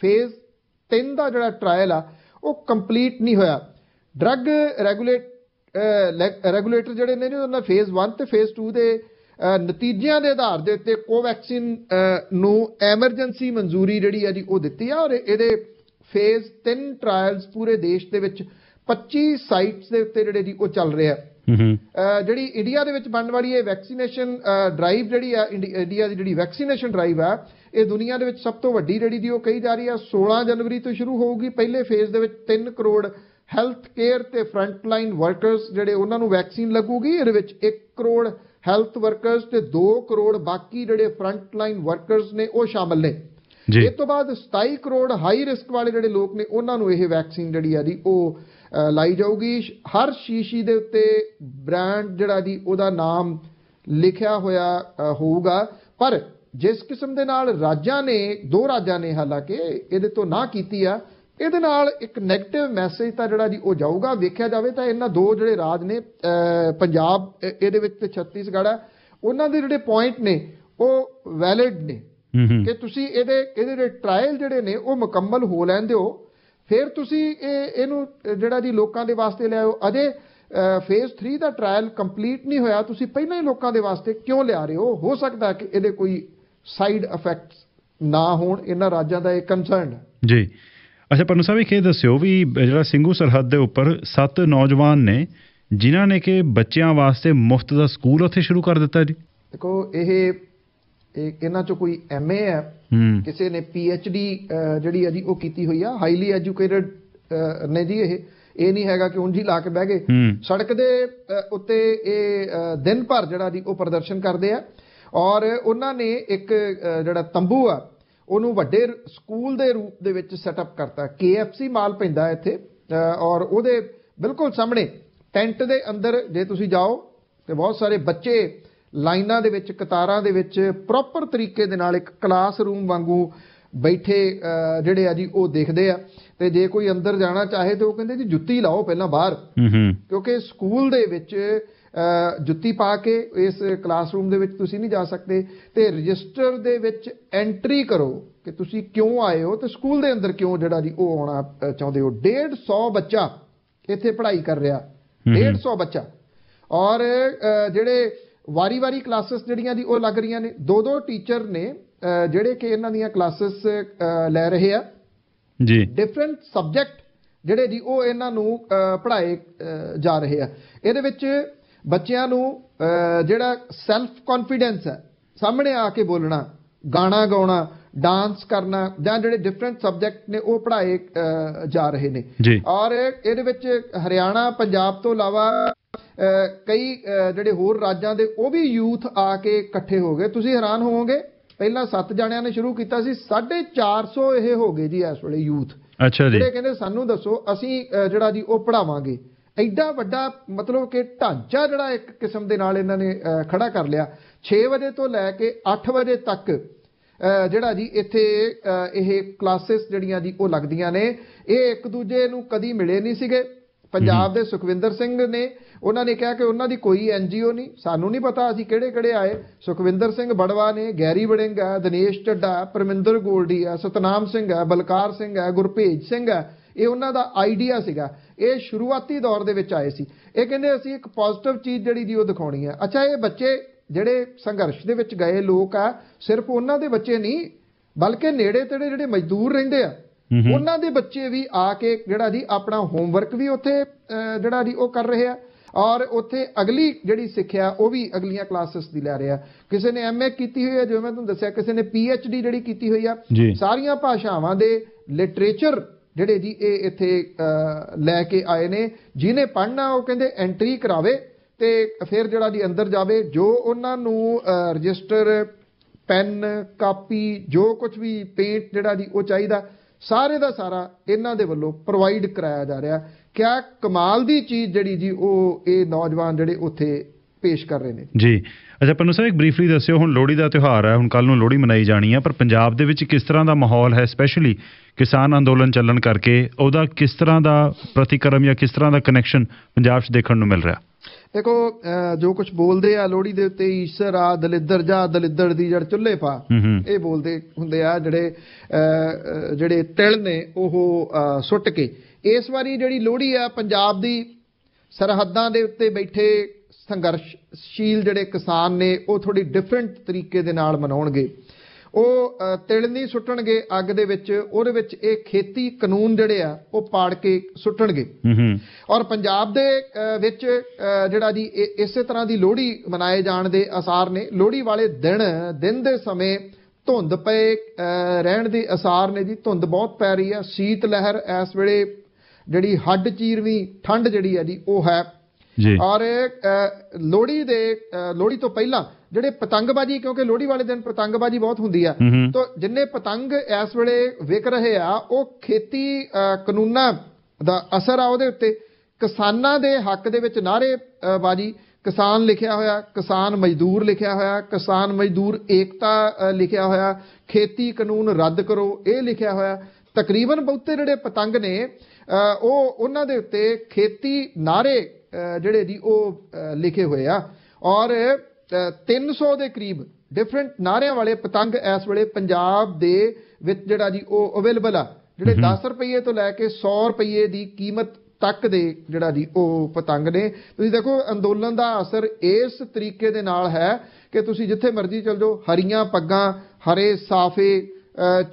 ਫੇਜ਼ 3 ਦਾ ਜਿਹੜਾ ਟ੍ਰਾਇਲ ਆ ਉਹ ਕੰਪਲੀਟ ਨਹੀਂ ਹੋਇਆ ਡਰੱਗ ਰੈਗੂਲੇਟ ਰੈਗੂਲੇਟਰ ਜਿਹੜੇ ਨੇ ਉਹਨਾਂ ਫੇਜ਼ 1 ਤੇ ਫੇਜ਼ 2 ਦੇ ਨਤੀਜਿਆਂ ਦੇ ਆਧਾਰ ਦੇ ਉੱਤੇ ਕੋਵੈਕਸਿਨ ਨੂੰ ਐਮਰਜੈਂਸੀ ਮਨਜ਼ੂਰੀ ਜਿਹੜੀ ਹੈ ਜੀ ਉਹ ਦਿੱਤੀ ਆ ਔਰ ਇਹਦੇ ਫੇਜ਼ 3 ਟ੍ਰਾਇਲਸ ਪੂਰੇ ਦੇਸ਼ ਦੇ ਵਿੱਚ 25 ਸਾਈਟਸ ਦੇ ਉੱਤੇ ਜਿਹੜੇ ਜੀ ਉਹ ਚੱਲ ਰਿਹਾ ਹੈ ਜਿਹੜੀ ਇੰਡੀਆ ਦੇ ਵਿੱਚ ਬਣਨ ਵਾਲੀ ਇਹ ਵੈਕਸੀਨੇਸ਼ਨ ਡਰਾਈਵ ਜਿਹੜੀ ਆ ਇੰਡੀਆ ਦੀ ਜਿਹੜੀ ਵੈਕਸੀਨੇਸ਼ਨ ਡਰਾਈਵ ਆ ਇਹ ਦੁਨੀਆ ਦੇ ਵਿੱਚ ਸਭ ਤੋਂ ਵੱਡੀ ਜਿਹੜੀ ਦੀ ਉਹ ਕਹੀ ਜਾ ਰਹੀ ਆ 16 ਜਨਵਰੀ ਤੋਂ ਸ਼ੁਰੂ ਹੋਊਗੀ ਪਹਿਲੇ ਫੇਜ਼ ਦੇ ਵਿੱਚ 3 ਕਰੋੜ ਹੈਲਥ ਕੇਅਰ ਤੇ ਫਰੰਟ ਲਾਈਨ ਵਰਕਰਸ ਜਿਹੜੇ ਉਹਨਾਂ ਨੂੰ ਵੈਕਸੀਨ ਲੱਗੂਗੀ ਇਹਦੇ ਵਿੱਚ 1 ਕਰੋੜ ਹੈਲਥ ਵਰਕਰਸ ਤੇ 2 ਕਰੋੜ ਬਾਕੀ ਜਿਹੜੇ ਫਰੰਟ ਲਾਈਨ ਵਰਕਰਸ ਨੇ ਉਹ ਸ਼ਾਮਲ ਨੇ ਜੀ ਇਹ ਤੋਂ ਬਾਅਦ 27 ਕਰੋੜ ਹਾਈ ਰਿਸਕ ਵਾਲੇ ਜਿਹੜੇ ਲੋਕ ਨੇ ਉਹਨਾਂ ਨੂੰ ਇਹ ਵੈਕਸੀਨ ਜਿਹੜੀ ਆ ਦੀ ਉਹ ਲਾਈ ਜਾਊਗੀ ਹਰ ਸ਼ੀਸ਼ੀ ਦੇ ਉੱਤੇ ਬ੍ਰਾਂਡ ਜਿਹੜਾ ਦੀ ਉਹਦਾ ਨਾਮ ਲਿਖਿਆ ਹੋਇਆ ਹੋਊਗਾ ਪਰ ਜਿਸ ਕਿਸਮ ਦੇ ਨਾਲ ਰਾਜਾਂ ਨੇ ਦੋ ਰਾਜਾਂ ਨੇ ਹਾਲਾਂਕਿ ਇਹਦੇ ਤੋਂ ਨਾ ਕੀਤੀ ਆ ਇਹਦੇ ਨਾਲ ਇੱਕ 네ਗੇਟਿਵ ਮੈਸੇਜ ਤਾਂ ਜਿਹੜਾ ਜੀ ਉਹ ਜਾਊਗਾ ਵੇਖਿਆ ਜਾਵੇ ਤਾਂ ਇਹਨਾਂ ਦੋ ਜਿਹੜੇ ਰਾਜ ਨੇ ਪੰਜਾਬ ਇਹਦੇ ਵਿੱਚ ਤੇ ਛੱਤੀਸਗੜ੍ਹ ਹੈ ਉਹਨਾਂ ਦੇ ਜਿਹੜੇ ਪੁਆਇੰਟ ਨੇ ਉਹ ਵੈਲਿਡ ਨੇ ਕਿ ਤੁਸੀਂ ਇਹਦੇ ਇਹਦੇ ਜਿਹੜੇ ਟ੍ਰਾਇਲ ਜਿਹੜੇ ਨੇ ਉਹ ਮੁਕੰਮਲ ਹੋ ਲੈਂਦੇ ਹੋ ਫਿਰ ਤੁਸੀਂ ਇਹ ਇਹਨੂੰ ਜਿਹੜਾ ਜੀ ਲੋਕਾਂ ਦੇ ਵਾਸਤੇ ਲਿਆਓ ਅਜੇ ਫੇਜ਼ 3 ਦਾ ਟ੍ਰਾਇਲ ਕੰਪਲੀਟ ਨਹੀਂ ਹੋਇਆ ਤੁਸੀਂ ਪਹਿਲਾਂ ਹੀ ਲੋਕਾਂ ਦੇ ਵਾਸਤੇ ਕਿਉਂ ਲਿਆ ਰਹੇ ਹੋ ਹੋ ਸਕਦਾ ਕਿ ਇਹਦੇ ਕੋਈ ਸਾਈਡ ਇਫੈਕਟਸ ਨਾ ਹੋਣ ਇਹਨਾਂ ਰਾਜਾਂ ਦਾ ਇਹ ਕੰਸਰਨ ਜੀ ਅੱਛਾ ਪਰ ਨੂੰ ਸਾਹਿਬ ਇਹ ਦੱਸਿਓ ਵੀ ਜਿਹੜਾ ਸਿੰਘੂ ਸਰਹੱਦ ਦੇ ਉੱਪਰ ਸੱਤ ਨੌਜਵਾਨ ਨੇ ਜਿਨ੍ਹਾਂ ਨੇ ਕਿ ਬੱਚਿਆਂ ਵਾਸਤੇ ਮੁਫਤ ਦਾ ਸਕੂਲ ਉੱਥੇ ਸ਼ੁਰੂ ਕਰ ਦਿੱਤਾ ਜੀ ਦੇਖੋ ਇਹ ਇਹ ਇਹਨਾਂ ਚੋਂ ਕੋਈ ਐਮਏ ਹੈ ਕਿਸੇ ਨੇ ਪੀਐਚਡੀ ਜਿਹੜੀ ਹੈ ਜੀ ਉਹ ਕੀਤੀ ਹੋਈ ਆ ਹਾਈਲੀ ਐਜੂਕੇਟਡ ਨੇ ਜੀ ਇਹ ਇਹ ਨਹੀਂ ਹੈਗਾ ਕਿ ਉਂਝੀ ਲਾ ਕੇ ਬਹਿ ਗਏ ਸੜਕ ਦੇ ਉੱਤੇ ਇਹ ਦਿਨ ਭਰ ਜਿਹੜਾ ਦੀ ਉਹ ਪ੍ਰਦਰਸ਼ਨ ਕਰਦੇ ਆ ਔਰ ਉਹਨਾਂ ਨੇ ਇੱਕ ਜਿਹੜਾ ਤੰਬੂ ਆ ਉਹਨੂੰ ਵੱਡੇ ਸਕੂਲ ਦੇ ਰੂਪ ਦੇ ਵਿੱਚ ਸੈਟਅਪ ਕਰਤਾ KFC ਮਾਲ ਪੈਂਦਾ ਇੱਥੇ ਔਰ ਉਹਦੇ ਬਿਲਕੁਲ ਸਾਹਮਣੇ ਟੈਂਟ ਦੇ ਅੰਦਰ ਜੇ ਤੁਸੀਂ ਜਾਓ ਤੇ ਬਹੁਤ ਸਾਰੇ ਬੱਚੇ ਲਾਈਨਾਂ ਦੇ ਵਿੱਚ ਕਤਾਰਾਂ ਦੇ ਵਿੱਚ ਪ੍ਰੋਪਰ ਤਰੀਕੇ ਦੇ ਨਾਲ ਇੱਕ ਕਲਾਸ ਰੂਮ ਵਾਂਗੂ ਬੈਠੇ ਜਿਹੜੇ ਆ ਜੀ ਉਹ ਦੇਖਦੇ ਆ ਤੇ ਜੇ ਕੋਈ ਅੰਦਰ ਜਾਣਾ ਚਾਹੇ ਤੇ ਉਹ ਕਹਿੰਦੇ ਜੀ ਜੁੱਤੀ ਲਾਓ ਪਹਿਲਾਂ ਬਾਹਰ ਕਿਉਂਕਿ ਸਕੂਲ ਦੇ ਵਿੱਚ ਜੁੱਤੀ ਪਾ ਕੇ ਇਸ ਕਲਾਸਰੂਮ ਦੇ ਵਿੱਚ ਤੁਸੀਂ ਨਹੀਂ ਜਾ ਸਕਦੇ ਤੇ ਰਜਿਸਟਰ ਦੇ ਵਿੱਚ ਐਂਟਰੀ ਕਰੋ ਕਿ ਤੁਸੀਂ ਕਿਉਂ ਆਏ ਹੋ ਤੇ ਸਕੂਲ ਦੇ ਅੰਦਰ ਕਿਉਂ ਜਿਹੜਾ ਜੀ ਉਹ ਆਉਣਾ ਚਾਹੁੰਦੇ ਹੋ 150 ਬੱਚਾ ਇੱਥੇ ਪੜ੍ਹਾਈ ਕਰ ਰਿਹਾ 150 ਬੱਚਾ ਔਰ ਜਿਹੜੇ ਵਾਰੀ-ਵਾਰੀ ਕਲਾਸਸ ਜਿਹੜੀਆਂ ਦੀ ਉਹ ਲੱਗ ਰਹੀਆਂ ਨੇ ਦੋ ਦੋ ਟੀਚਰ ਨੇ ਜਿਹੜੇ ਕਿ ਇਹਨਾਂ ਦੀਆਂ ਕਲਾਸਸ ਲੈ ਰਹੇ ਆ ਜੀ ਡਿਫਰੈਂਟ ਸਬਜੈਕਟ ਜਿਹੜੇ ਜੀ ਉਹ ਇਹਨਾਂ ਨੂੰ ਪੜ੍ਹਾਏ ਜਾ ਰਹੇ ਆ ਇਹਦੇ ਵਿੱਚ ਬੱਚਿਆਂ ਨੂੰ ਜਿਹੜਾ ਸੈਲਫ ਕੌਨਫੀਡੈਂਸ ਹੈ ਸਾਹਮਣੇ ਆ ਕੇ ਬੋਲਣਾ ਗਾਣਾ ਗਾਉਣਾ ਡਾਂਸ ਕਰਨਾ ਜਾਂ ਜਿਹੜੇ ਡਿਫਰੈਂਟ ਸਬਜੈਕਟ ਨੇ ਉਹ ਪੜਾਏ ਜਾ ਰਹੇ ਨੇ ਔਰ ਇਹਦੇ ਵਿੱਚ ਹਰਿਆਣਾ ਪੰਜਾਬ ਤੋਂ ਇਲਾਵਾ ਕਈ ਜਿਹੜੇ ਹੋਰ ਰਾਜਾਂ ਦੇ ਉਹ ਵੀ ਯੂਥ ਆ ਕੇ ਇਕੱਠੇ ਹੋ ਗਏ ਤੁਸੀਂ ਹੈਰਾਨ ਹੋਵੋਗੇ ਪਹਿਲਾਂ 7 ਜਾਣਿਆਂ ਨੇ ਸ਼ੁਰੂ ਕੀਤਾ ਸੀ 450 ਇਹ ਹੋ ਗਏ ਜੀ ਇਸ ਵੇਲੇ ਯੂਥ ਅੱਛਾ ਜੀ ਜਿਹੜੇ ਕਹਿੰਦੇ ਸਾਨੂੰ ਦੱਸੋ ਅਸੀਂ ਜਿਹੜਾ ਜੀ ਉਹ ਪੜਾਵਾਂਗੇ ਐਡਾ ਵੱਡਾ ਮਤਲਬ ਕਿ ਢਾਂਚਾ ਜਿਹੜਾ ਇੱਕ ਕਿਸਮ ਦੇ ਨਾਲ ਇਹਨਾਂ ਨੇ ਖੜਾ ਕਰ ਲਿਆ 6 ਵਜੇ ਤੋਂ ਲੈ ਕੇ 8 ਵਜੇ ਤੱਕ ਜਿਹੜਾ ਜੀ ਇੱਥੇ ਇਹ ਕਲਾਸਿਸ ਜਿਹੜੀਆਂ ਜੀ ਉਹ ਲੱਗਦੀਆਂ ਨੇ ਇਹ ਇੱਕ ਦੂਜੇ ਨੂੰ ਕਦੀ ਮਿਲੇ ਨਹੀਂ ਸੀਗੇ ਪੰਜਾਬ ਦੇ ਸੁਖਵਿੰਦਰ ਸਿੰਘ ਨੇ ਉਹਨਾਂ ਨੇ ਕਿਹਾ ਕਿ ਉਹਨਾਂ ਦੀ ਕੋਈ ਐਨਜੀਓ ਨਹੀਂ ਸਾਨੂੰ ਨਹੀਂ ਪਤਾ ਅਸੀਂ ਕਿਹੜੇ ਕਿਹੜੇ ਆਏ ਸੁਖਵਿੰਦਰ ਸਿੰਘ ਬੜਵਾ ਨੇ ਗੈਰੀ ਬੜਿੰਗਾ ਆ ਦਿਨੇਸ਼ ਢੱਡਾ ਪਰਮਿੰਦਰ ਗੋਲਡੀ ਆ ਸਤਨਾਮ ਸਿੰਘ ਆ ਬਲਕਾਰ ਸਿੰਘ ਆ ਗੁਰਪ੍ਰੀਤ ਸਿੰਘ ਆ ਇਹ ਉਹਨਾਂ ਦਾ ਆਈਡੀਆ ਸੀਗਾ ਇਹ ਸ਼ੁਰੂਆਤੀ ਦੌਰ ਦੇ ਵਿੱਚ ਆਏ ਸੀ ਇਹ ਕਹਿੰਦੇ ਅਸੀਂ ਇੱਕ ਪੋਜ਼ਿਟਿਵ ਚੀਜ਼ ਜਿਹੜੀ ਦੀ ਉਹ ਦਿਖਾਉਣੀ ਹੈ ਅੱਛਾ ਇਹ ਬੱਚੇ ਜਿਹੜੇ ਸੰਘਰਸ਼ ਦੇ ਵਿੱਚ ਗਏ ਲੋਕ ਆ ਸਿਰਫ ਉਹਨਾਂ ਦੇ ਬੱਚੇ ਨਹੀਂ ਬਲਕਿ ਨੇੜੇ ਤੇੜੇ ਜਿਹੜੇ ਮਜ਼ਦੂਰ ਰਹਿੰਦੇ ਆ ਉਹਨਾਂ ਦੇ ਬੱਚੇ ਵੀ ਆ ਕੇ ਜਿਹੜਾ ਦੀ ਆਪਣਾ ਹੋਮਵਰਕ ਵੀ ਉੱਥੇ ਜਿਹੜਾ ਦੀ ਉਹ ਕਰ ਰਹੇ ਆ ਔਰ ਉੱਥੇ ਅਗਲੀ ਜਿਹੜੀ ਸਿੱਖਿਆ ਉਹ ਵੀ ਅਗਲੀਆਂ ਕਲਾਸਸ ਦੀ ਲੈ ਰਿਹਾ ਕਿਸੇ ਨੇ ਐਮਏ ਕੀਤੀ ਹੋਈ ਹੈ ਜਿਵੇਂ ਮੈਂ ਤੁਹਾਨੂੰ ਦੱਸਿਆ ਕਿਸੇ ਨੇ ਪੀਐਚਡੀ ਜਿਹੜੀ ਕੀਤੀ ਹੋਈ ਆ ਸਾਰੀਆਂ ਭਾਸ਼ਾਵਾਂ ਦੇ ਲਿਟਰੇਚਰ ਜਿਹੜੇ ਜੀ ਇਹ ਇੱਥੇ ਲੈ ਕੇ ਆਏ ਨੇ ਜਿਹਨੇ ਪੜਨਾ ਉਹ ਕਹਿੰਦੇ ਐਂਟਰੀ ਕਰਾਵੇ ਤੇ ਫਿਰ ਜਿਹੜਾ ਜੀ ਅੰਦਰ ਜਾਵੇ ਜੋ ਉਹਨਾਂ ਨੂੰ ਰਜਿਸਟਰ ਪੈਨ ਕਾਪੀ ਜੋ ਕੁਝ ਵੀ ਪੇਂਟ ਜਿਹੜਾ ਜੀ ਉਹ ਚਾਹੀਦਾ ਸਾਰੇ ਦਾ ਸਾਰਾ ਇਹਨਾਂ ਦੇ ਵੱਲੋਂ ਪ੍ਰੋਵਾਈਡ ਕਰਾਇਆ ਜਾ ਰਿਹਾ ਕਿਆ ਕਮਾਲ ਦੀ ਚੀਜ਼ ਜਿਹੜੀ ਜੀ ਉਹ ਇਹ ਨੌਜਵਾਨ ਜਿਹੜੇ ਉੱਥੇ ਪੇਸ਼ ਕਰ ਰਹੇ ਨੇ ਜੀ ਅੱਛਾ ਨੂੰ ਸਾਹਿਬ ਇੱਕ ਬਰੀਫਲੀ ਦੱਸਿਓ ਹੁਣ ਲੋਹੜੀ ਦਾ ਤਿਉਹਾਰ ਹੈ ਹੁਣ ਕੱਲ ਨੂੰ ਲੋਹੜੀ ਮਨਾਈ ਜਾਣੀ ਹੈ ਪਰ ਪੰਜਾਬ ਦੇ ਵਿੱਚ ਕਿਸ ਤਰ੍ਹਾਂ ਦਾ ਮਾਹੌਲ ਹੈ ਸਪੈਸ਼ਲੀ ਕਿਸਾਨ ਅੰਦੋਲਨ ਚੱਲਣ ਕਰਕੇ ਉਹਦਾ ਕਿਸ ਤਰ੍ਹਾਂ ਦਾ ਪ੍ਰਤੀਕਰਮ ਜਾਂ ਕਿਸ ਤਰ੍ਹਾਂ ਦਾ ਕਨੈਕਸ਼ਨ ਪੰਜਾਬ 'ਚ ਦੇਖਣ ਨੂੰ ਮਿਲ ਰਿਹਾ ਦੇਖੋ ਜੋ ਕੁਝ ਬੋਲਦੇ ਆ ਲੋਹੜੀ ਦੇ ਉੱਤੇ ਈਸ਼ਰ ਆ ਦਲਿੱਦਰ ਜਾ ਦਲਿੱਦਰ ਦੀ ਜੜ ਚੁੱਲ੍ਹੇ ਪਾ ਇਹ ਬੋਲਦੇ ਹੁੰਦੇ ਆ ਜਿਹੜੇ ਜਿਹੜੇ ਤਿਲ ਨੇ ਉਹ ਸੁੱਟ ਕੇ ਇਸ ਵਾਰੀ ਜਿਹੜੀ ਲੋਹੜੀ ਆ ਪੰਜਾਬ ਦੀ ਸਰਹੱਦਾਂ ਦੇ ਉੱਤੇ ਬੈਠੇ ਸੰਘਰਸ਼ਸ਼ੀਲ ਜਿਹੜੇ ਕਿਸਾਨ ਨੇ ਉਹ ਥੋੜੀ ਡਿਫਰੈਂਟ ਤਰੀਕੇ ਦੇ ਨਾਲ ਮਨਾਉਣਗੇ ਉਹ ਤਿਲ ਨਹੀਂ ਸੁੱਟਣਗੇ ਅੱਗ ਦੇ ਵਿੱਚ ਉਹਦੇ ਵਿੱਚ ਇਹ ਖੇਤੀ ਕਾਨੂੰਨ ਜਿਹੜੇ ਆ ਉਹ ਪਾੜ ਕੇ ਸੁੱਟਣਗੇ ਹੂੰ ਔਰ ਪੰਜਾਬ ਦੇ ਵਿੱਚ ਜਿਹੜਾ ਜੀ ਇਸੇ ਤਰ੍ਹਾਂ ਦੀ ਲੋਹੜੀ ਮਨਾਏ ਜਾਣ ਦੇ ਅਸਾਰ ਨੇ ਲੋਹੜੀ ਵਾਲੇ ਦਿਨ ਦਿਨ ਦੇ ਸਮੇਂ ਧੁੰਦ ਪਏ ਰਹਿਣ ਦੇ ਅਸਾਰ ਨੇ ਜੀ ਧੁੰਦ ਬਹੁਤ ਪੈ ਰਹੀ ਆ ਸੀਤ ਲਹਿਰ ਇਸ ਵੇਲੇ ਜਿਹੜੀ ਹੱਡ ਚੀਰਵੀਂ ਠੰਡ ਜਿਹੜੀ ਆ ਜੀ ਉਹ ਹੈ ਜੀ ਔਰ ਲੋਹੜੀ ਦੇ ਲੋਹੜੀ ਤੋਂ ਪਹਿਲਾਂ ਜਿਹੜੇ ਪਤੰਗਬਾਜੀ ਕਿਉਂਕਿ ਲੋਹੜੀ ਵਾਲੇ ਦਿਨ ਪਤੰਗਬਾਜੀ ਬਹੁਤ ਹੁੰਦੀ ਆ ਤਾਂ ਜਿੰਨੇ ਪਤੰਗ ਇਸ ਵੇਲੇ ਵਿਕ ਰਹੇ ਆ ਉਹ ਖੇਤੀ ਕਾਨੂੰਨਾਂ ਦਾ ਅਸਰ ਆ ਉਹਦੇ ਉੱਤੇ ਕਿਸਾਨਾਂ ਦੇ ਹੱਕ ਦੇ ਵਿੱਚ ਨਾਰੇ ਬਾਜੀ ਕਿਸਾਨ ਲਿਖਿਆ ਹੋਇਆ ਕਿਸਾਨ ਮਜ਼ਦੂਰ ਲਿਖਿਆ ਹੋਇਆ ਕਿਸਾਨ ਮਜ਼ਦੂਰ ਏਕਤਾ ਲਿਖਿਆ ਹੋਇਆ ਖੇਤੀ ਕਾਨੂੰਨ ਰੱਦ ਕਰੋ ਇਹ ਲਿਖਿਆ ਹੋਇਆ ਤਕਰੀਬਨ ਬਹੁਤੇ ਜਿਹੜੇ ਪਤੰਗ ਨੇ ਉਹ ਉਹਨਾਂ ਦੇ ਉੱਤੇ ਖੇਤੀ ਨਾਰੇ ਜਿਹੜੇ ਜੀ ਉਹ ਲਿਖੇ ਹੋਏ ਆ ਔਰ 300 ਦੇ ਕਰੀਬ ਡਿਫਰੈਂਟ ਨਾਰਿਆਂ ਵਾਲੇ ਪਤੰਗ ਇਸ ਵੇਲੇ ਪੰਜਾਬ ਦੇ ਵਿੱਚ ਜਿਹੜਾ ਜੀ ਉਹ ਅਵੇਲੇਬਲ ਆ ਜਿਹੜੇ 10 ਰੁਪਏ ਤੋਂ ਲੈ ਕੇ 100 ਰੁਪਏ ਦੀ ਕੀਮਤ ਤੱਕ ਦੇ ਜਿਹੜਾ ਜੀ ਉਹ ਪਤੰਗ ਨੇ ਤੁਸੀਂ ਦੇਖੋ ਅੰਦੋਲਨ ਦਾ ਅਸਰ ਇਸ ਤਰੀਕੇ ਦੇ ਨਾਲ ਹੈ ਕਿ ਤੁਸੀਂ ਜਿੱਥੇ ਮਰਜ਼ੀ ਚਲ ਜਾਓ ਹਰੀਆਂ ਪੱਗਾਂ ਹਰੇ ਸਾਫੇ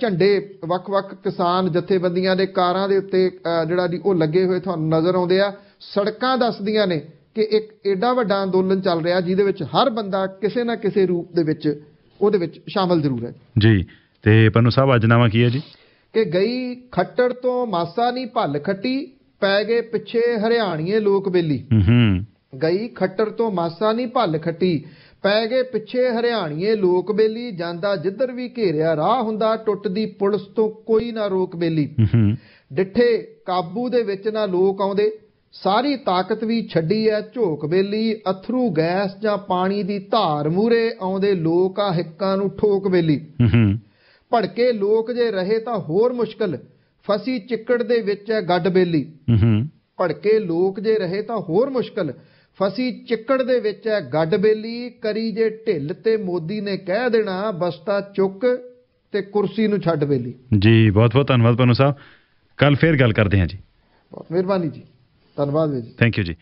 ਝੰਡੇ ਵੱਖ-ਵੱਖ ਕਿਸਾਨ ਜਥੇਬੰਦੀਆਂ ਦੇ ਕਾਰਾਂ ਦੇ ਉੱਤੇ ਜਿਹੜਾ ਜੀ ਉਹ ਲੱਗੇ ਹੋਏ ਤੁਹਾਨੂੰ ਨਜ਼ਰ ਆਉਂਦੇ ਆ ਸੜਕਾਂ ਦੱਸਦੀਆਂ ਨੇ ਕਿ ਇੱਕ ਐਡਾ ਵੱਡਾ ਅੰਦੋਲਨ ਚੱਲ ਰਿਹਾ ਜਿਹਦੇ ਵਿੱਚ ਹਰ ਬੰਦਾ ਕਿਸੇ ਨਾ ਕਿਸੇ ਰੂਪ ਦੇ ਵਿੱਚ ਉਹਦੇ ਵਿੱਚ ਸ਼ਾਮਲ ਜ਼ਰੂਰ ਹੈ ਜੀ ਤੇ ਪੰਨੂ ਸਾਹਿਬ ਅੱਜ ਨਾਵਾ ਕੀ ਹੈ ਜੀ ਕਿ ਗਈ ਖੱਟੜ ਤੋਂ ਮਾਸਾ ਨਹੀਂ ਭੱਲ ਖੱਟੀ ਪੈ ਗਏ ਪਿੱਛੇ ਹਰਿਆਣੀਏ ਲੋਕ ਬੇਲੀ ਹੂੰ ਹੂੰ ਗਈ ਖੱਟਰ ਤੋਂ ਮਾਸਾ ਨਹੀਂ ਭੱਲ ਖੱਟੀ ਪੈ ਗਏ ਪਿੱਛੇ ਹਰਿਆਣੀਏ ਲੋਕ ਬੇਲੀ ਜਾਂਦਾ ਜਿੱਧਰ ਵੀ ਘੇਰਿਆ ਰਾਹ ਹੁੰਦਾ ਟੁੱਟਦੀ ਪੁਲਿਸ ਤੋਂ ਕੋਈ ਨਾ ਰੋਕ ਬੇਲੀ ਹੂੰ ਹੂੰ ਡਿੱਠੇ ਕਾਬੂ ਦੇ ਵਿੱਚ ਨਾ ਲੋਕ ਆਉਂਦੇ ਸਾਰੀ ਤਾਕਤ ਵੀ ਛੱਡੀ ਐ ਝੋਕ ਬੇਲੀ ਅਥਰੂ ਗੈਸ ਜਾਂ ਪਾਣੀ ਦੀ ਧਾਰ ਮੂਰੇ ਆਉਂਦੇ ਲੋਕ ਆ ਹਿੱਕਾਂ ਨੂੰ ਠੋਕ ਵੇਲੀ ਭੜਕੇ ਲੋਕ ਜੇ ਰਹੇ ਤਾਂ ਹੋਰ ਮੁਸ਼ਕਲ ਫਸੀ ਚਿੱਕੜ ਦੇ ਵਿੱਚ ਐ ਗੱਡ ਬੇਲੀ ਭੜਕੇ ਲੋਕ ਜੇ ਰਹੇ ਤਾਂ ਹੋਰ ਮੁਸ਼ਕਲ ਫਸੀ ਚਿੱਕੜ ਦੇ ਵਿੱਚ ਐ ਗੱਡ ਬੇਲੀ ਕਰੀ ਜੇ ਢਿੱਲ ਤੇ ਮੋਦੀ ਨੇ ਕਹਿ ਦੇਣਾ ਬਸਤਾ ਚੁੱਕ ਤੇ ਕੁਰਸੀ ਨੂੰ ਛੱਡ ਬੇਲੀ ਜੀ ਬਹੁਤ ਬਹੁਤ ਧੰਨਵਾਦ ਪਨੂ ਸਾਹਿਬ ਕੱਲ ਫੇਰ ਗੱਲ ਕਰਦੇ ਹਾਂ ਜੀ ਬਹੁਤ ਮਿਹਰਬਾਨੀ ਜੀ ਧੰਨਵਾਦ ਜੀ ਥੈਂਕ ਯੂ ਜੀ